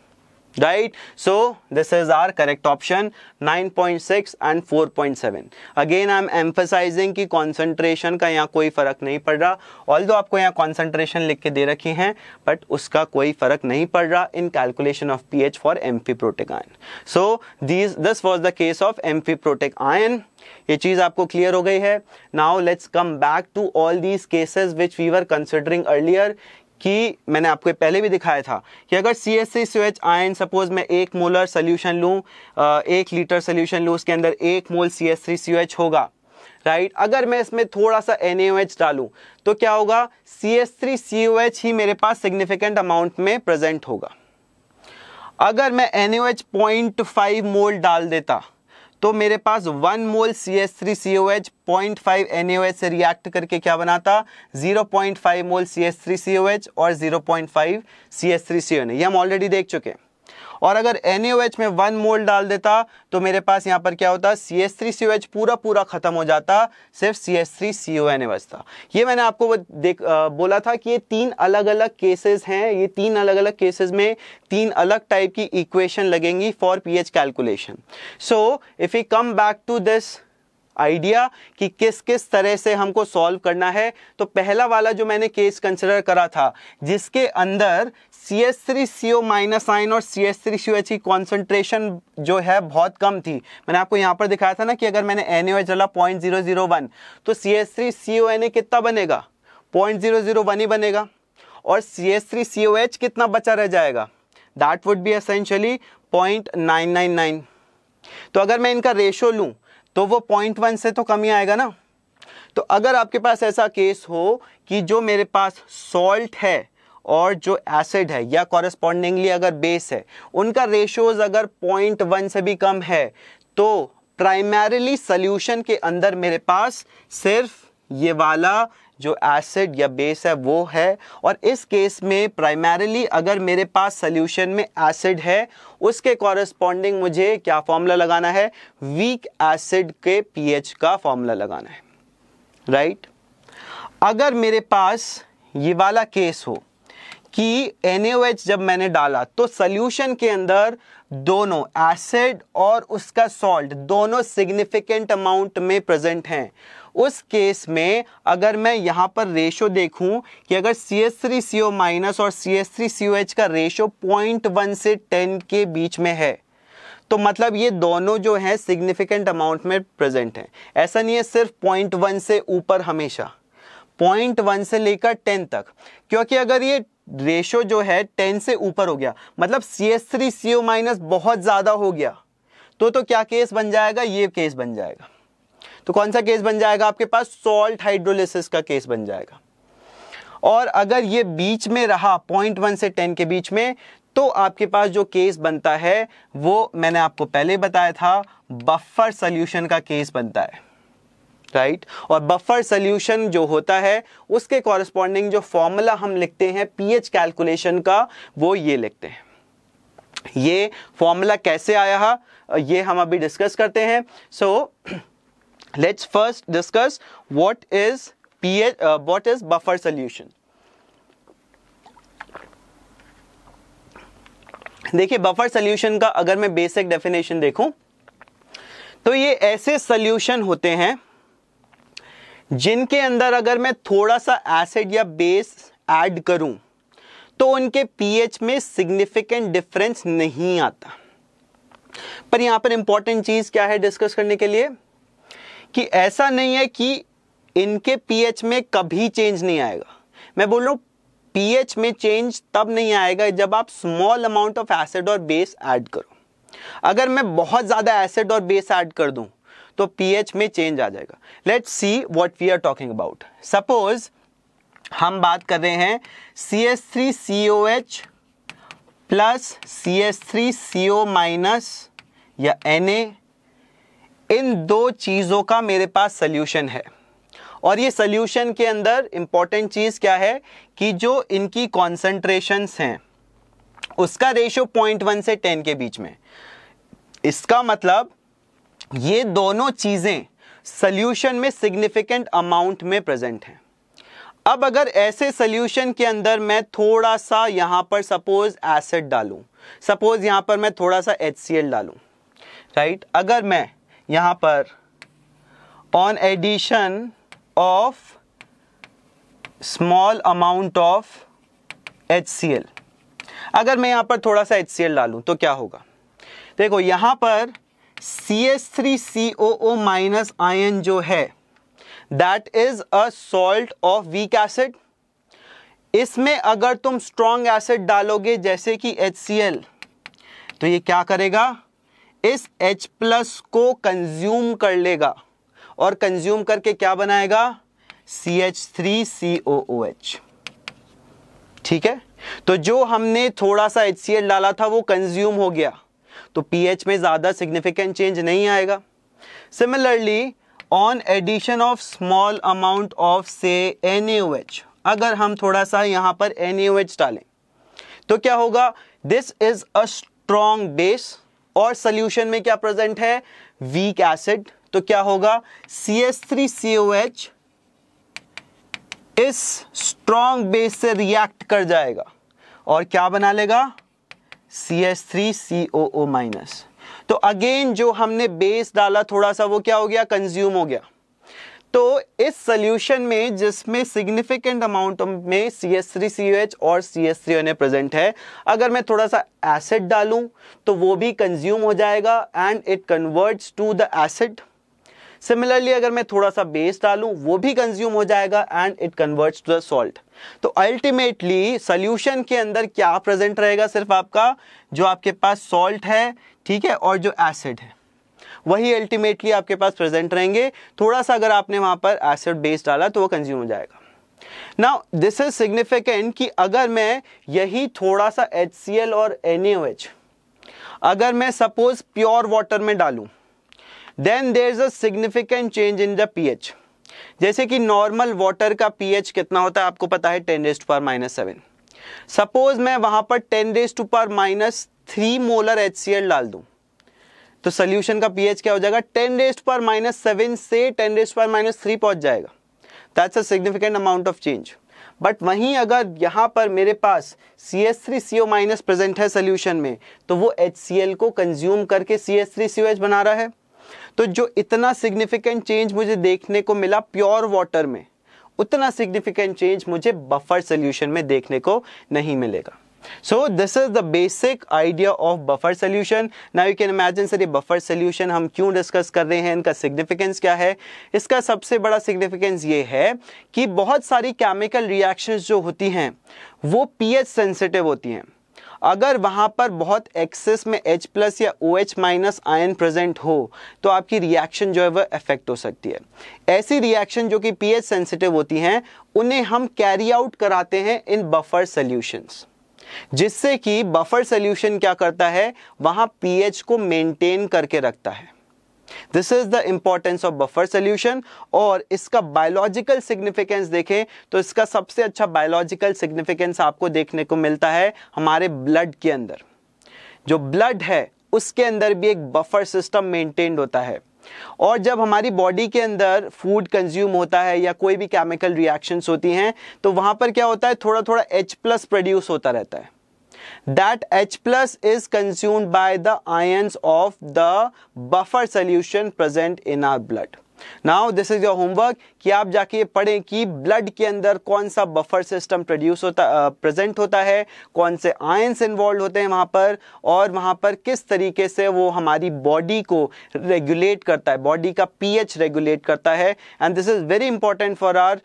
right so this is our correct option 9.6 and 4.7 again i am emphasizing ki concentration ka yahan koi farak nahi pad raha although aapko yahan concentration likh ke de rakhi hain but uska koi farak nahi pad raha in calculation of ph for amphiprotic ion so these this was the case of amphiprotic ion ये चीज आपको clear हो गई है now let's come back to all these cases which we were considering earlier कि मैंने आपको पहले भी दिखाया था कि अगर सी एस सी स्वेच आयन सपोज मैं एक मोलर सोल्यूशन लूँ एक लीटर सोल्यूशन लूँ उसके अंदर एक mole C S three C H होगा राइट अगर मैं इसमें थोड़ा सा एन एच डालूँ तो क्या होगा C S three C O H ही मेरे पास सिग्निफिकेंट अमाउंट में प्रेजेंट होगा अगर मैं N O H point five mole डाल देता तो मेरे पास one mole C S three C O H point five N O H से रिएक्ट करके क्या बना था zero point five mole C S three C O H और zero point five C S three C O N ये हम already देख चुके हैं और अगर एन में वन मोल डाल देता तो मेरे पास यहाँ पर क्या होता सी एस थ्री सी पूरा पूरा ख़त्म हो जाता सिर्फ C S three C O N बचता ये मैंने आपको देख आ, बोला था कि ये तीन अलग अलग केसेस हैं ये तीन अलग अलग केसेस में तीन अलग टाइप की इक्वेशन लगेंगी for pH calculation so if you come back to this idea कि किस किस तरह से हमको सॉल्व करना है तो पहला वाला जो मैंने केस कंसिडर करा था जिसके अंदर C S three C O minus ion और C S three C O H की कॉन्सेंट्रेशन जो है बहुत कम थी मैंने आपको यहाँ पर दिखाया था ना कि अगर मैंने एन ओ एच डाला पॉइंट जीरो जीरो वन तो C S three C O N A कितना बनेगा पॉइंट जीरो जीरो वन ही बनेगा और C S three C O H कितना बचा रह जाएगा that would be essentially point nine nine nine तो अगर मैं इनका रेशो लूँ तो वो पॉइंट वन से तो कम ही आएगा ना तो अगर आपके पास ऐसा केस हो कि जो मेरे पास सॉल्ट है और जो एसिड है या कॉरेस्पॉन्डिंगली अगर बेस है उनका रेशोज़ अगर पॉइंट वन से भी कम है तो प्राइमरीली सल्यूशन के अंदर मेरे पास सिर्फ ये वाला जो एसिड या बेस है वो है और इस केस में प्राइमरीली अगर मेरे पास सोल्यूशन में एसिड है उसके कॉरेस्पॉन्डिंग मुझे क्या फॉर्मूला लगाना है वीक एसिड के पीएच का फॉर्मूला लगाना है राइट अगर मेरे पास ये वाला केस हो कि एन जब मैंने डाला तो सोल्यूशन के अंदर दोनों एसिड और उसका सॉल्ट दोनों सिग्निफिकेंट अमाउंट में प्रेजेंट हैं उस केस में अगर मैं यहाँ पर रेशो देखूँ कि अगर सी S three C O minus और C S three C O H का रेशो पॉइंट वन से टेन के बीच में है तो मतलब ये दोनों जो हैं सिग्निफिकेंट अमाउंट में प्रेजेंट हैं ऐसा नहीं है सिर्फ पॉइंट वन से ऊपर हमेशा पॉइंट वन से लेकर टेन तक क्योंकि अगर ये रेशो जो है टेन से ऊपर हो गया मतलब C S three C O minus बहुत ज़्यादा हो गया तो तो क्या केस बन जाएगा ये केस बन जाएगा तो कौन सा केस बन जाएगा आपके पास सॉल्ट हाइड्रोलिसिस का केस बन जाएगा और अगर ये बीच में रहा पॉइंट वन से टेन के बीच में तो आपके पास जो केस बनता है वो मैंने आपको पहले बताया था बफर सोल्यूशन का केस बनता है राइट right? और बफर सोल्यूशन जो होता है उसके कॉरस्पॉन्डिंग जो फॉर्मूला हम लिखते हैं पीएच कैलकुलेशन का वो ये लिखते हैं ये फॉर्मूला कैसे आया है ये हम अभी डिस्कस करते हैं so so, let's first discuss what is pH, uh, what is buffer solution. देखिए बफर सोल्यूशन का अगर मैं बेसिक डेफिनेशन देखूं तो ये ऐसे सोल्यूशन होते हैं जिनके अंदर अगर मैं थोड़ा सा एसिड या बेस ऐड करूं तो उनके पीएच में सिग्निफिकेंट डिफरेंस नहीं आता पर यहां पर इंपॉर्टेंट चीज क्या है डिस्कस करने के लिए कि ऐसा नहीं है कि इनके पीएच में कभी चेंज नहीं आएगा मैं बोल रहा हूं पीएच में चेंज तब नहीं आएगा जब आप स्मॉल अमाउंट ऑफ एसिड और बेस ऐड करो अगर मैं बहुत ज़्यादा एसिड और बेस ऐड कर दूं तो पीएच में चेंज आ जाएगा let's see what we are talking about suppose हम बात कर रहे हैं C S three C O H plus C S three C O minus या एन ए इन दो चीज़ों का मेरे पास सल्यूशन है और ये सल्यूशन के अंदर इंपॉर्टेंट चीज़ क्या है कि जो इनकी कॉन्सेंट्रेशन्स हैं उसका रेशो पॉइंट वन से टेन के बीच में इसका मतलब ये दोनों चीज़ें सल्यूशन में सिग्निफिकेंट अमाउंट में प्रेजेंट हैं अब अगर ऐसे सल्यूशन के अंदर मैं थोड़ा सा यहाँ पर सपोज एसिड डालूँ सपोज यहाँ पर मैं थोड़ा सा एच डालूँ राइट अगर मैं यहाँ पर on addition of small amount of H C L अगर मैं यहां पर थोड़ा सा एच सी एल डालूँ तो क्या होगा देखो यहां पर C S three C O O minus ion जो है that is a salt of weak acid इसमें अगर तुम स्ट्रॉन्ग एसिड डालोगे जैसे कि एच सी एल तो ये क्या करेगा इस H प्लस को कंज्यूम कर लेगा और कंज्यूम करके क्या बनाएगा C H three C O O H ठीक है तो जो हमने थोड़ा सा एच सी एल डाला था वो कंज्यूम हो गया तो पीएच में ज़्यादा सिग्निफिकेंट चेंज नहीं आएगा similarly on addition of small amount of से एन अगर हम थोड़ा सा यहां पर एन डालें तो क्या होगा this is a strong base और सोल्यूशन में क्या प्रेजेंट है वीक एसिड तो क्या होगा C S three C O H इस स्ट्रॉन्ग बेस से रिएक्ट कर जाएगा और क्या बना लेगा C S three C O O minus तो अगेन जो हमने बेस डाला थोड़ा सा वो क्या हो गया कंज्यूम हो गया तो इस सोल्यूशन में जिसमें सिग्निफिकेंट अमाउंट में C S three C H और C S three N A present है अगर मैं थोड़ा सा एसिड डालूं तो वो भी कंज्यूम हो जाएगा and it converts to the acid similarly अगर मैं थोड़ा सा बेस डालूं वो भी कंज्यूम हो जाएगा and it converts to the salt तो अल्टीमेटली सोल्यूशन के अंदर क्या प्रेजेंट रहेगा सिर्फ आपका जो आपके पास सॉल्ट है ठीक है और जो एसिड है वही अल्टीमेटली आपके पास प्रेजेंट रहेंगे थोड़ा सा अगर आपने वहाँ पर एसिड बेस डाला तो वो कंज्यूम हो जाएगा नाउ दिस इज सिग्निफिकेंट कि अगर मैं यही थोड़ा सा एच और एन अगर मैं सपोज प्योर वाटर में डालू then there is a significant change in the H जैसे कि नॉर्मल वाटर का पीएच कितना होता है आपको पता है ten raised power minus seven suppose मैं वहां पर ten raised to power minus three molar H डाल दूं तो सोल्यूशन का पीएच क्या हो जाएगा ten raised power minus seven से ten raised power minus three पहुंच जाएगा that's a significant amount of change but वहीं अगर यहाँ पर मेरे पास C S three C O minus present है सोल्यूशन में तो वो एच सी एल को कंज्यूम करके C S three C O H बना रहा है तो जो इतना सिग्निफिकेंट चेंज मुझे देखने को मिला प्योर वाटर में उतना सिग्निफिकेंट चेंज मुझे बफर सोल्यूशन में देखने को नहीं मिलेगा so this is the basic idea of buffer solution ना यू कैन इमेजिन सर ये बफर सोल्यूशन हम क्यों डिस्कस कर रहे हैं इनका सिग्निफिकेंस क्या है इसका सबसे बड़ा सिग्निफिकेंस ये है कि बहुत सारी केमिकल रिएक्शंस जो होती हैं वो पीएच सेंसिटिव होती हैं अगर वहाँ पर बहुत एक्सेस में एच प्लस या O H minus ion present हो तो आपकी रिएक्शन जो है वह इफेक्ट हो सकती है ऐसी रिएक्शन जो कि पी एच सेंसिटिव होती हैं उन्हें हम कैरी आउट कराते हैं इन बफर सोल्यूशंस जिससे कि बफर सोल्यूशन क्या करता है वहां पीएच को मेंटेन करके रखता है this is the importance of buffer solution और इसका बायोलॉजिकल सिग्निफिकेंस देखें तो इसका सबसे अच्छा बायोलॉजिकल सिग्निफिकेंस आपको देखने को मिलता है हमारे ब्लड के अंदर जो ब्लड है उसके अंदर भी एक बफर सिस्टम मेंटेन्ड होता है और जब हमारी बॉडी के अंदर फूड कंज्यूम होता है या कोई भी केमिकल रिएक्शन होती हैं तो वहां पर क्या होता है थोड़ा थोड़ा एच प्लस प्रोड्यूस होता रहता है that H plus is consumed by the ions of the buffer solution present in our blood now this is your homework कि आप जाके पढ़ें कि ब्लड के अंदर कौन सा बफर सिस्टम प्रोड्यूस होता प्रेजेंट होता है कौन से आयंस इन्वॉल्व होते हैं वहाँ पर और वहाँ पर किस तरीके से वो हमारी बॉडी को रेगुलेट करता है बॉडी का पीएच रेगुलेट करता है and this is very important for our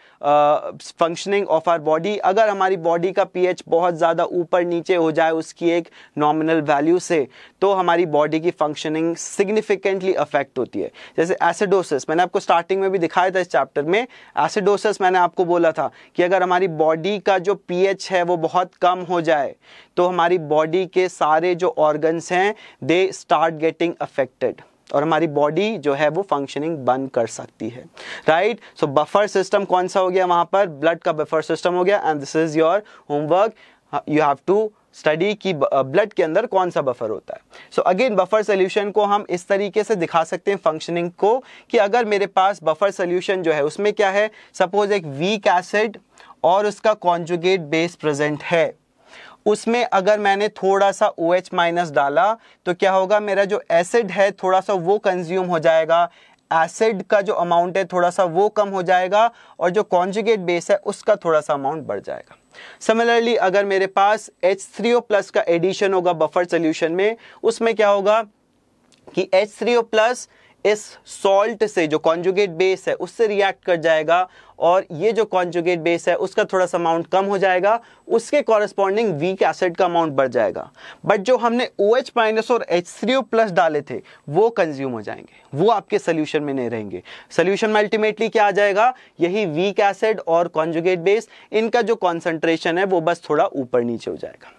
functioning of our body अगर हमारी बॉडी का पीएच बहुत ज़्यादा ऊपर नीचे हो जाए उसकी एक नॉमिनल वैल्यू से तो हमारी बॉडी की फंक्शनिंग सिग्निफिकेंटली अफेक्ट होती है जैसे एसिडोसिस मैंने आपको स्टार्टिंग में भी दिखाया था इस चैप्टर में एसिडोसिस मैंने आपको बोला था कि अगर हमारी बॉडी का जो पीएच है वो बहुत कम हो जाए तो हमारी बॉडी के सारे जो ऑर्गन्स हैं दे स्टार्ट गेटिंग अफेक्टेड और हमारी बॉडी जो है वो फंक्शनिंग बंद कर सकती है राइट सो बफर सिस्टम कौन सा हो गया वहां पर ब्लड का बफर सिस्टम हो गया and this is your homework you have to study की ब्लड के अंदर कौन सा बफर होता है सो अगेन बफर सोल्यूशन को हम इस तरीके से दिखा सकते हैं फंक्शनिंग को कि अगर मेरे पास बफर सोल्यूशन जो है उसमें क्या है सपोज एक वीक एसिड और उसका कॉन्जुगेट बेस प्रेजेंट है उसमें अगर मैंने थोड़ा सा ओ OH माइनस डाला तो क्या होगा मेरा जो एसिड है थोड़ा सा वो कंज्यूम हो जाएगा एसिड का जो अमाउंट है थोड़ा सा वो कम हो जाएगा और जो कॉन्जुगेट बेस है उसका थोड़ा सा अमाउंट बढ़ जाएगा सिमिलरली अगर मेरे पास एच प्लस का एडिशन होगा बफर सोल्यूशन में उसमें क्या होगा कि एच प्लस इस सॉल्ट से जो कॉन्जुगेट बेस है उससे रिएक्ट कर जाएगा और ये जो कॉन्जुगेट बेस है उसका थोड़ा सा अमाउंट कम हो जाएगा उसके कॉरेस्पॉन्डिंग वीक एसिड का अमाउंट बढ़ जाएगा बट जो हमने ओ OH माइनस और एच प्लस डाले थे वो कंज्यूम हो जाएंगे वो आपके सोल्यूशन में नहीं रहेंगे सोल्यूशन में अल्टीमेटली क्या आ जाएगा यही वीक एसिड और कॉन्जुगेट बेस इनका जो कॉन्सेंट्रेशन है वो बस थोड़ा ऊपर नीचे हो जाएगा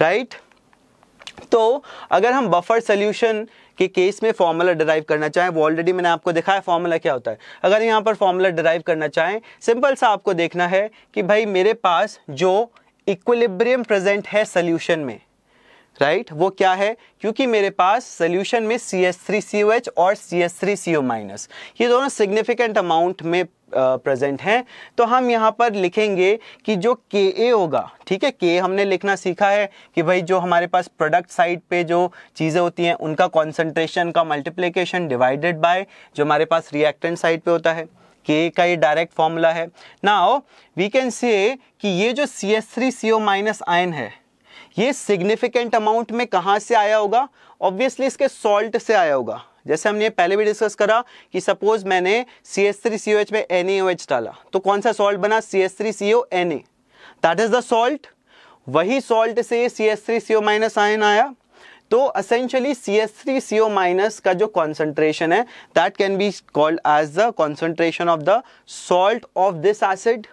राइट right? तो अगर हम बफर सोल्यूशन कि केस में फॉर्मूला डिराइव करना चाहें वो ऑलरेडी मैंने आपको दिखाया फॉर्मूला क्या होता है अगर यहाँ पर फॉर्मूला डिराइव करना चाहें सिंपल सा आपको देखना है कि भाई मेरे पास जो इक्वलिब्रियम प्रेजेंट है सोल्यूशन में राइट वो क्या है क्योंकि मेरे पास सोल्यूशन में C S three C O H और C S three C O minus ये दोनों सिग्निफिकेंट अमाउंट में प्रेजेंट हैं तो हम यहाँ पर लिखेंगे कि जो के ए होगा ठीक है के हमने लिखना सीखा है कि भाई जो हमारे पास प्रोडक्ट साइड पे जो चीज़ें होती हैं उनका कॉन्सेंट्रेशन का मल्टीप्लीकेशन डिवाइडेड बाय जो हमारे पास रिएक्टेंट साइड पे होता है के का ये डायरेक्ट फॉर्मूला है नाउ वी कैन से कि ये जो C S three C O minus ion है ये सिग्निफिकेंट अमाउंट में कहां से आया होगा ऑब्वियसली इसके सॉल्ट से आया होगा जैसे हमने पहले भी डिस्कस करा कि सपोज मैंने C S three C O H में एन एच डाला तो कौन सा सॉल्ट बना C S three C O N A that is the salt वही सॉल्ट से C S three C O minus ion आया तो essentially C S three C O minus का जो कॉन्सेंट्रेशन है that can be called as the concentration of the salt of this acid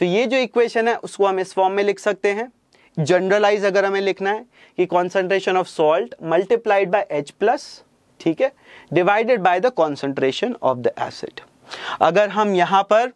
तो ये जो इक्वेशन है उसको हम इस फॉर्म में लिख सकते हैं जनरलाइज अगर हमें लिखना है कि concentration of salt multiplied by H plus ठीक है divided by the concentration of the acid अगर हम यहां पर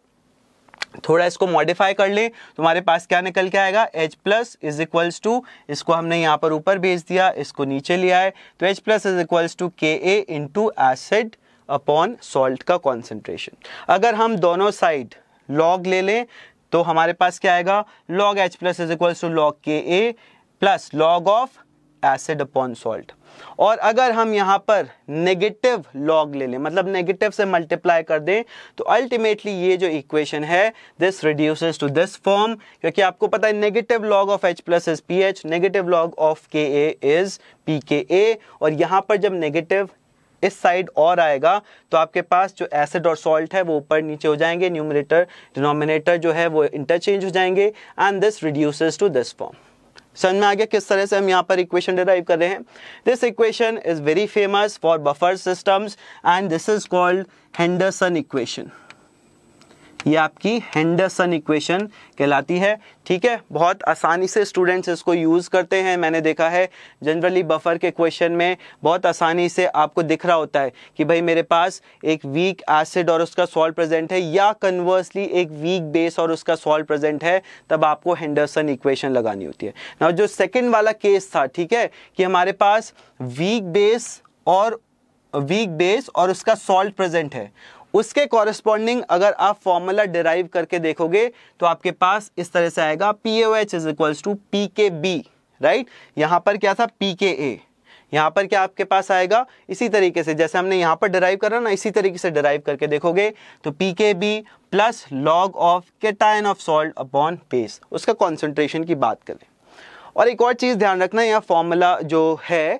थोड़ा इसको मॉडिफाई कर तो तुम्हारे पास क्या निकल के आएगा H plus is equals to इसको हमने यहाँ पर ऊपर भेज दिया इसको नीचे लिया है तो H plus is equals to K A into acid upon salt का कॉन्सेंट्रेशन अगर हम दोनों साइड लॉग ले लें तो हमारे पास क्या आएगा log H plus is equal to log K A plus log of acid upon salt और अगर हम यहाँ पर नेगेटिव लॉग ले लें मतलब नेगेटिव से मल्टीप्लाई कर दें तो अल्टीमेटली ये जो इक्वेशन है this reduces to this form क्योंकि आपको पता है negative log of H plus is P H negative log of K A is P K ए और यहाँ पर जब नेगेटिव इस साइड और आएगा तो आपके पास जो एसिड और सॉल्ट है वो ऊपर नीचे हो जाएंगे न्यूमिनेटर डिनोमिनेटर जो है वो इंटरचेंज हो जाएंगे and this reduces to this form समझ में आ गया किस तरह से हम यहाँ पर इक्वेशन डिराइव कर रहे हैं this equation is very famous for buffer systems and this is called Henderson equation ये आपकी हैंडरसन इक्वेशन कहलाती है ठीक है बहुत आसानी से स्टूडेंट्स इसको यूज़ करते हैं मैंने देखा है जनरली बफर के क्वेश्चन में बहुत आसानी से आपको दिख रहा होता है कि भाई मेरे पास एक वीक एसिड और उसका सॉल्ट प्रेजेंट है या कन्वर्सली एक वीक बेस और उसका सॉल्ट प्रेजेंट है तब आपको हैंडरसन इक्वेशन लगानी होती है ना जो सेकेंड वाला केस था ठीक है कि हमारे पास वीक बेस और वीक बेस और उसका सॉल्ट प्रेजेंट है उसके कॉरेस्पॉन्डिंग अगर आप फॉर्मूला डिराइव करके देखोगे तो आपके पास इस तरह से आएगा P O H is equals to P K B right यहाँ पर क्या था पी के ए यहाँ पर क्या आपके पास आएगा इसी तरीके से जैसे हमने यहाँ पर डिराइव करा ना इसी तरीके से डिराइव करके देखोगे तो P K B plus log of cation of salt upon base उसका कॉन्सेंट्रेशन की बात करें और एक और चीज़ ध्यान रखना यह फॉर्मूला जो है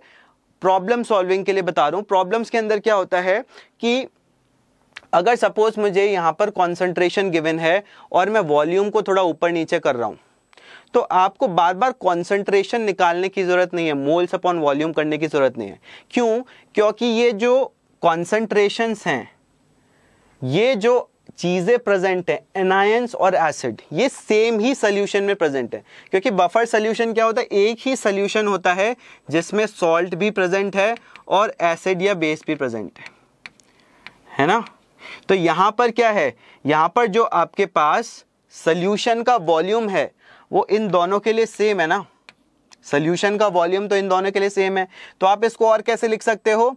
प्रॉब्लम सॉल्विंग के लिए बता रहा हूँ प्रॉब्लम्स के अंदर क्या होता है कि अगर सपोज मुझे यहाँ पर कॉन्सेंट्रेशन गिवन है और मैं वॉल्यूम को थोड़ा ऊपर नीचे कर रहा हूँ तो आपको बार बार कॉन्सेंट्रेशन निकालने की ज़रूरत नहीं है मोल्स अपॉन वॉल्यूम करने की ज़रूरत नहीं है क्यों क्योंकि ये जो कॉन्सेंट्रेशंस हैं ये जो चीज़ें प्रेजेंट हैं एनायंस और एसिड ये सेम ही सोल्यूशन में प्रेजेंट है क्योंकि बफर सोल्यूशन क्या होता है एक ही सोल्यूशन होता है जिसमें सॉल्ट भी प्रेजेंट है और एसिड या बेस भी प्रेजेंट है है ना तो यहाँ पर क्या है यहाँ पर जो आपके पास सल्यूशन का वॉल्यूम है वो इन दोनों के लिए सेम है ना सल्यूशन का वॉल्यूम तो इन दोनों के लिए सेम है तो आप इसको और कैसे लिख सकते हो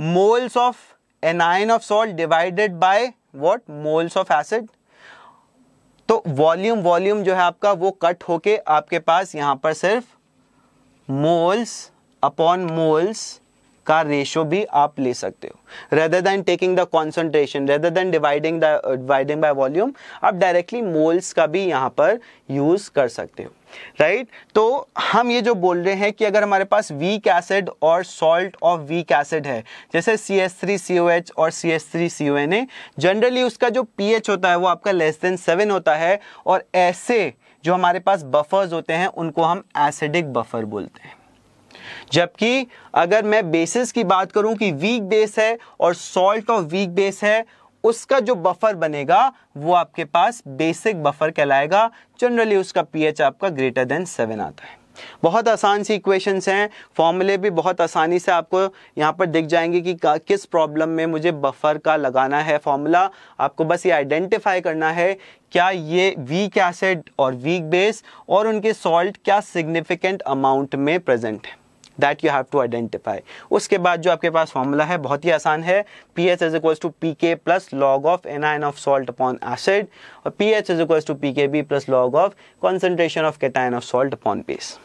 moles of anion of salt divided by what moles of acid तो वॉल्यूम वॉल्यूम जो है आपका वो कट होके आपके पास यहां पर सिर्फ मोल्स अपॉन मोल्स का रेशो भी आप ले सकते हो rather than taking the concentration rather than dividing the dividing by volume आप डायरेक्टली मोल्स का भी यहाँ पर यूज़ कर सकते हो राइट right? तो हम ये जो बोल रहे हैं कि अगर हमारे पास वीक एसिड और सॉल्ट ऑफ वीक एसिड है जैसे C S three C O H और C S three C O N A generally उसका जो पी एच होता है वो आपका लेस देन सेवन होता है और ऐसे जो हमारे पास बफर्स होते हैं उनको हम एसिडिक बफर बोलते हैं जबकि अगर मैं बेसिस की बात करूं कि वीक बेस है और सॉल्ट ऑफ वीक बेस है उसका जो बफर बनेगा वो आपके पास बेसिक बफर कहलाएगा जनरली उसका पीएच आपका ग्रेटर देन सेवन आता है बहुत आसान सी इक्वेशंस हैं फॉर्मूले भी बहुत आसानी से आपको यहाँ पर दिख जाएंगे कि किस प्रॉब्लम में मुझे बफर का लगाना है फॉर्मूला आपको बस ये आइडेंटिफाई करना है क्या ये वीक एसिड और वीक बेस और उनके सॉल्ट क्या सिग्निफिकेंट अमाउंट में प्रेजेंट है that you have to identify उसके बाद जो आपके पास फॉर्मूला है बहुत ही आसान है P H is equals to P K plus log of anion of salt upon acid और P H is equals to P K B plus log of concentration of cation of salt upon base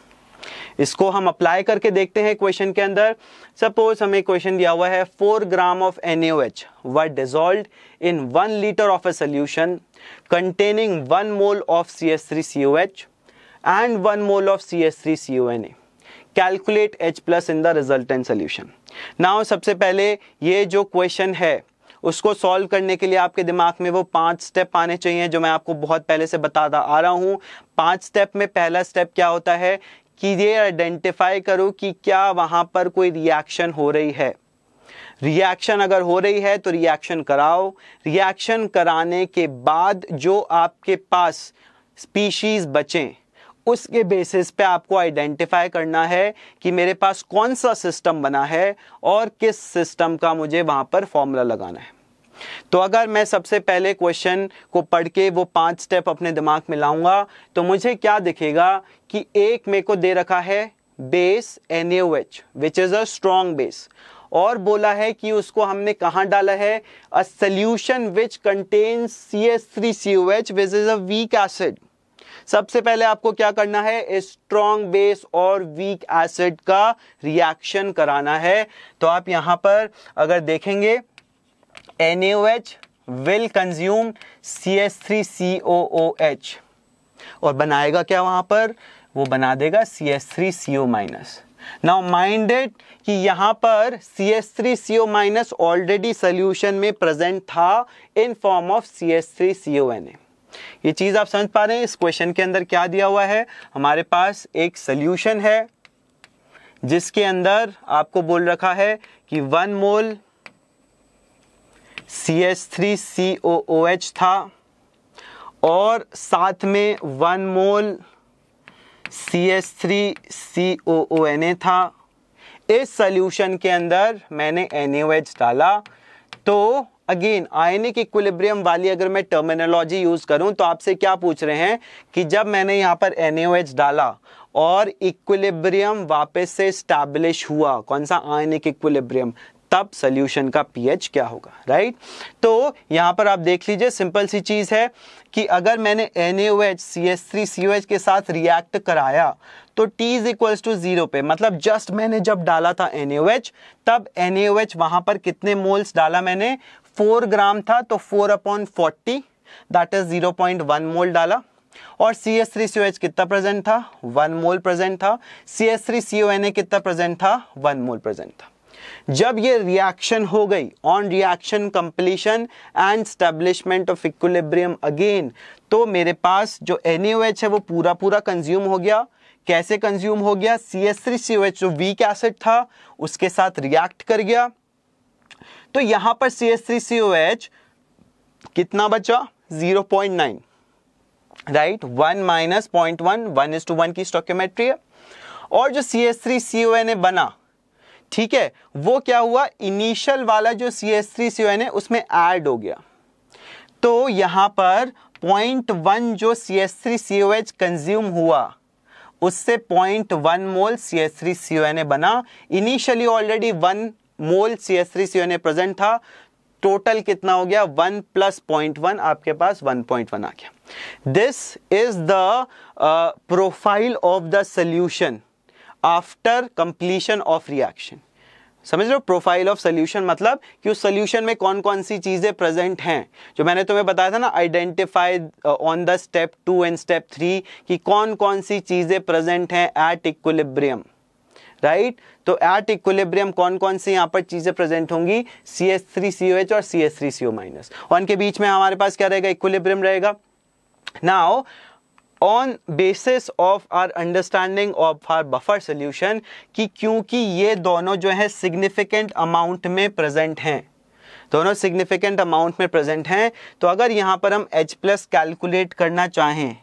इसको हम apply करके देखते हैं question के अंदर suppose हमें question दिया हुआ है four gram of N O H were in one litre of a solution containing one mole of C S three C O H and one mole of C S three C O N A calculate H plus in the resultant solution now सबसे पहले ये जो question है उसको solve करने के लिए आपके दिमाग में वो पांच स्टेप आने चाहिए जो मैं आपको बहुत पहले से बताता आ रहा हूँ पांच स्टेप में पहला स्टेप क्या होता है कि ये आइडेंटिफाई करो कि क्या वहां पर कोई रिएक्शन हो रही है रिएक्शन अगर हो रही है तो रिएक्शन कराओ रिएक्शन कराने के बाद जो आपके पास स्पीशीज बचें उसके बेसिस पे आपको आइडेंटिफाई करना है कि मेरे पास कौन सा सिस्टम बना है और किस सिस्टम का मुझे वहाँ पर फॉर्मूला लगाना है तो अगर मैं सबसे पहले क्वेश्चन को पढ़ के वो पांच स्टेप अपने दिमाग में लाऊंगा तो मुझे क्या दिखेगा कि एक मेरे को दे रखा है base N H which is a strong base और बोला है कि उसको हमने कहाँ डाला है a solution which contains C S three C O H which is a weak acid सबसे पहले आपको क्या करना है स्ट्रॉन्ग बेस और वीक एसिड का रिएक्शन कराना है तो आप यहां पर अगर देखेंगे NaOH will consume CH3COOH और बनाएगा क्या वहां पर वो बना देगा CH3CO माइनस नाउ माइंडेड कि यहां पर CH3CO माइनस ऑलरेडी सोल्यूशन में प्रेजेंट था इन फॉर्म ऑफ CH3CONA ये चीज़ आप समझ पा रहे हैं इस क्वेश्चन के अंदर क्या दिया हुआ है हमारे पास एक सल्यूशन है जिसके अंदर आपको बोल रखा है कि one mole C three C O O H था और साथ में one mole C three C O O N A था इस सोल्यूशन के अंदर मैंने एन डाला तो अगेन आयनिक इक्विलिब्रियम वाली अगर मैं टर्मिनोलॉजी यूज़ करूं तो आपसे क्या पूछ रहे हैं कि जब मैंने यहां पर एन डाला और इक्विलिब्रियम वापस से स्टैब्लिश हुआ कौन सा आयनिक इक्विलिब्रियम तब सोल्यूशन का पीएच क्या होगा राइट तो यहां पर आप देख लीजिए सिंपल सी चीज़ है कि अगर मैंने NaOH CH3COH के साथ रिएक्ट कराया तो T is equals to zero पे मतलब जस्ट मैंने जब डाला था NaOH तब NaOH वहां पर कितने मोल्स डाला मैंने फोर ग्राम था तो four upon forty that is zero point one mole डाला और C S three C O H कितना प्रेजेंट था वन मोल प्रेजेंट था C S three C O N A कितना प्रेजेंट था वन मोल प्रेजेंट था जब ये रिएक्शन हो गई on reaction completion and establishment of equilibrium again तो मेरे पास जो एन है वो पूरा पूरा कंज्यूम हो गया कैसे कंज्यूम हो गया C S three C O H जो वीक एसिड था उसके साथ रिएक्ट कर गया तो यहां पर C S three C O H कितना बचा zero point nine right one minus point one one is to one की स्टोक्योमेट्री है और जो C S three C O N A बना ठीक है वो क्या हुआ इनिशियल वाला जो C S three C O N है उसमें एड हो गया तो यहां पर पॉइंट वन जो C S three C O H consume हुआ उससे point one mole C S three C O N A बना initially already one mole C S three C present था टोटल कितना हो गया वन प्लस पॉइंट वन आपके पास one point one आ गया this is the profile of the solution after completion of reaction समझ लो प्रोफाइल ऑफ सोल्यूशन मतलब कि उस सोल्यूशन में कौन कौन सी चीज़ें प्रेजेंट हैं जो मैंने तुम्हें बताया था ना identify on the step two and step three कि कौन कौन सी चीज़ें प्रेजेंट हैं एट इक्विलिब्रियम राइट तो एट इक्विलिब्रियम कौन कौन सी यहाँ पर चीज़ें प्रेजेंट होंगी C S three C O H और C S three C O minus और इनके बीच में हमारे पास क्या रहेगा इक्विलिब्रियम रहेगा now on basis of our understanding of our buffer solution कि क्योंकि ये दोनों जो है सिग्निफिकेंट अमाउंट में प्रेजेंट हैं दोनों सिग्निफिकेंट अमाउंट में प्रेजेंट हैं तो अगर यहाँ पर हम H प्लस कैलकुलेट करना चाहें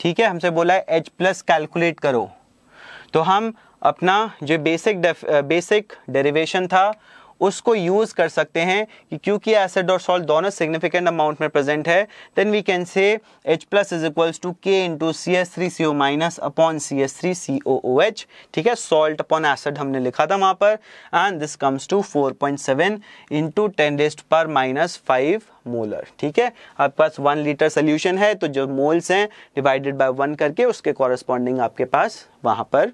ठीक है हमसे बोला है H प्लस कैलकुलेट करो तो हम अपना जो बेसिक बेसिक डेरिवेशन था उसको यूज़ कर सकते हैं कि क्योंकि एसिड और सॉल्ट दोनों सिग्निफिकेंट अमाउंट में प्रेजेंट है then we can say H plus is equals to K into C S three C O minus upon C S three C O O H ठीक है सॉल्ट अपॉन एसिड हमने लिखा था वहाँ पर and this comes to four point seven into ten डेस्ट पर minus five molar ठीक है आपके पास वन लीटर सोल्यूशन है तो जो मोल्स हैं डिवाइडेड बाई वन करके उसके कॉरस्पॉन्डिंग आपके पास वहाँ पर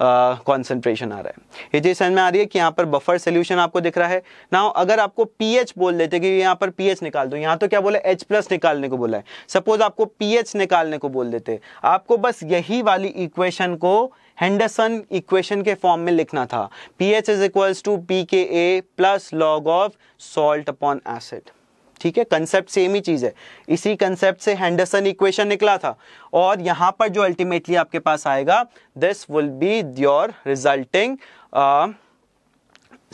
कॉन्सेंट्रेशन आ रहा है ये चीज़ समझ में आ रही है कि यहाँ पर बफर सोल्यूशन आपको दिख रहा है ना अगर आपको पी बोल देते कि यहाँ पर पी निकाल दो यहाँ तो क्या बोला एच प्लस निकालने को बोला है सपोज आपको पी निकालने को बोल देते आपको बस यही वाली इक्वेशन को हेंडरसन इक्वेशन के फॉर्म में लिखना था P H is equals to P K A plus log of salt upon acid ठीक है कंसेप्ट सेम ही चीज़ है इसी कंसेप्ट से हैंडरसन इक्वेशन निकला था और यहां पर जो अल्टीमेटली आपके पास आएगा this will be your resulting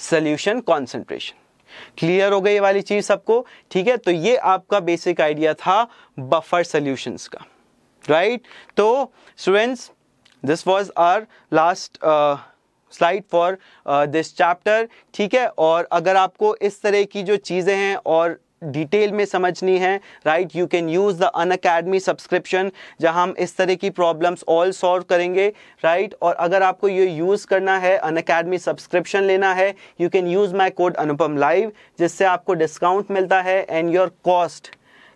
solution concentration clear हो गई ये वाली चीज़ सबको ठीक है तो ये आपका बेसिक आइडिया था बफर सोल्यूशन का राइट right? तो students this was our last slide for this chapter ठीक है और अगर आपको इस तरह की जो चीज़ें हैं और डिटेल में समझनी है right you can use the Unacademy subscription जहां हम इस तरह की प्रॉब्लम्स ऑल सॉल्व करेंगे राइट right? और अगर आपको ये यूज़ करना है अन अकेडमी सब्सक्रिप्शन लेना है you can use my code Anupam live जिससे आपको डिस्काउंट मिलता है and your cost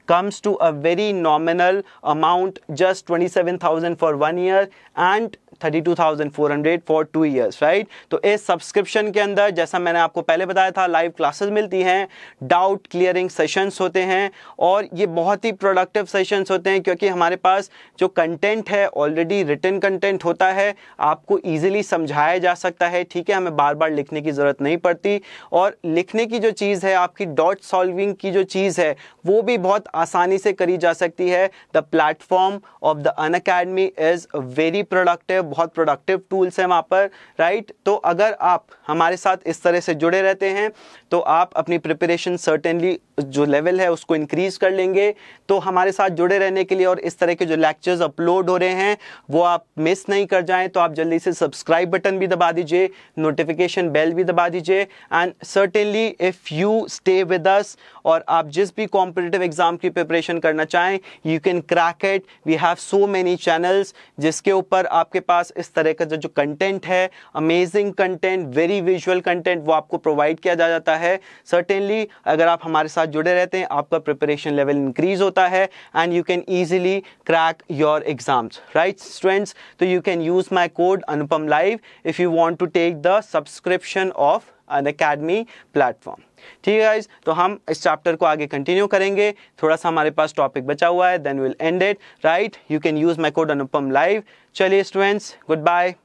comes to a very nominal amount just twenty seven thousand for one year and 32,400 for two years right तो इस सब्सक्रिप्शन के अंदर जैसा मैंने आपको पहले बताया था लाइव क्लासेस मिलती हैं डाउट क्लियरिंग सेशंस होते हैं और ये बहुत ही प्रोडक्टिव सेशंस होते हैं क्योंकि हमारे पास जो कंटेंट है ऑलरेडी रिटर्न कंटेंट होता है आपको ईजिली समझाया जा सकता है ठीक है हमें बार बार लिखने की ज़रूरत नहीं पड़ती और लिखने की जो चीज़ है आपकी डॉट सॉल्विंग की जो चीज़ है वो भी बहुत आसानी से करी जा सकती है the platform of the Unacademy is very productive बहुत प्रोडक्टिव टूल्स हैं वहाँ पर राइट तो अगर आप हमारे साथ इस तरह से जुड़े रहते हैं तो आप अपनी प्रिपरेशन सर्टेनली जो लेवल है उसको इंक्रीज़ कर लेंगे तो हमारे साथ जुड़े रहने के लिए और इस तरह के जो लेक्चर्स अपलोड हो रहे हैं वो आप मिस नहीं कर जाएँ तो आप जल्दी से सब्सक्राइब बटन भी दबा दीजिए नोटिफिकेशन बेल भी दबा दीजिए and certainly if you stay with us और आप जिस भी कॉम्पिटेटिव एग्ज़ाम की प्रिपरेशन करना चाहें you can crack it we have so many channels जिसके ऊपर आपके पास इस तरह का जो जो कंटेंट है amazing content very visual content वो आपको प्रोवाइड किया जा जाता है सर्टेनली अगर आप हमारे साथ जुड़े रहते हैं आपका प्रिपरेशन लेवल इंक्रीज होता है and you can easily crack your exams right students तो you can use my code Anupam live if you want to take the subscription of Unacademy platform ठीक है गाइज तो हम इस चैप्टर को आगे कंटिन्यू करेंगे थोड़ा सा हमारे पास टॉपिक बचा हुआ है then will end it right you can use my code Anupam live चलिए स्टूडेंट्स गुड बाय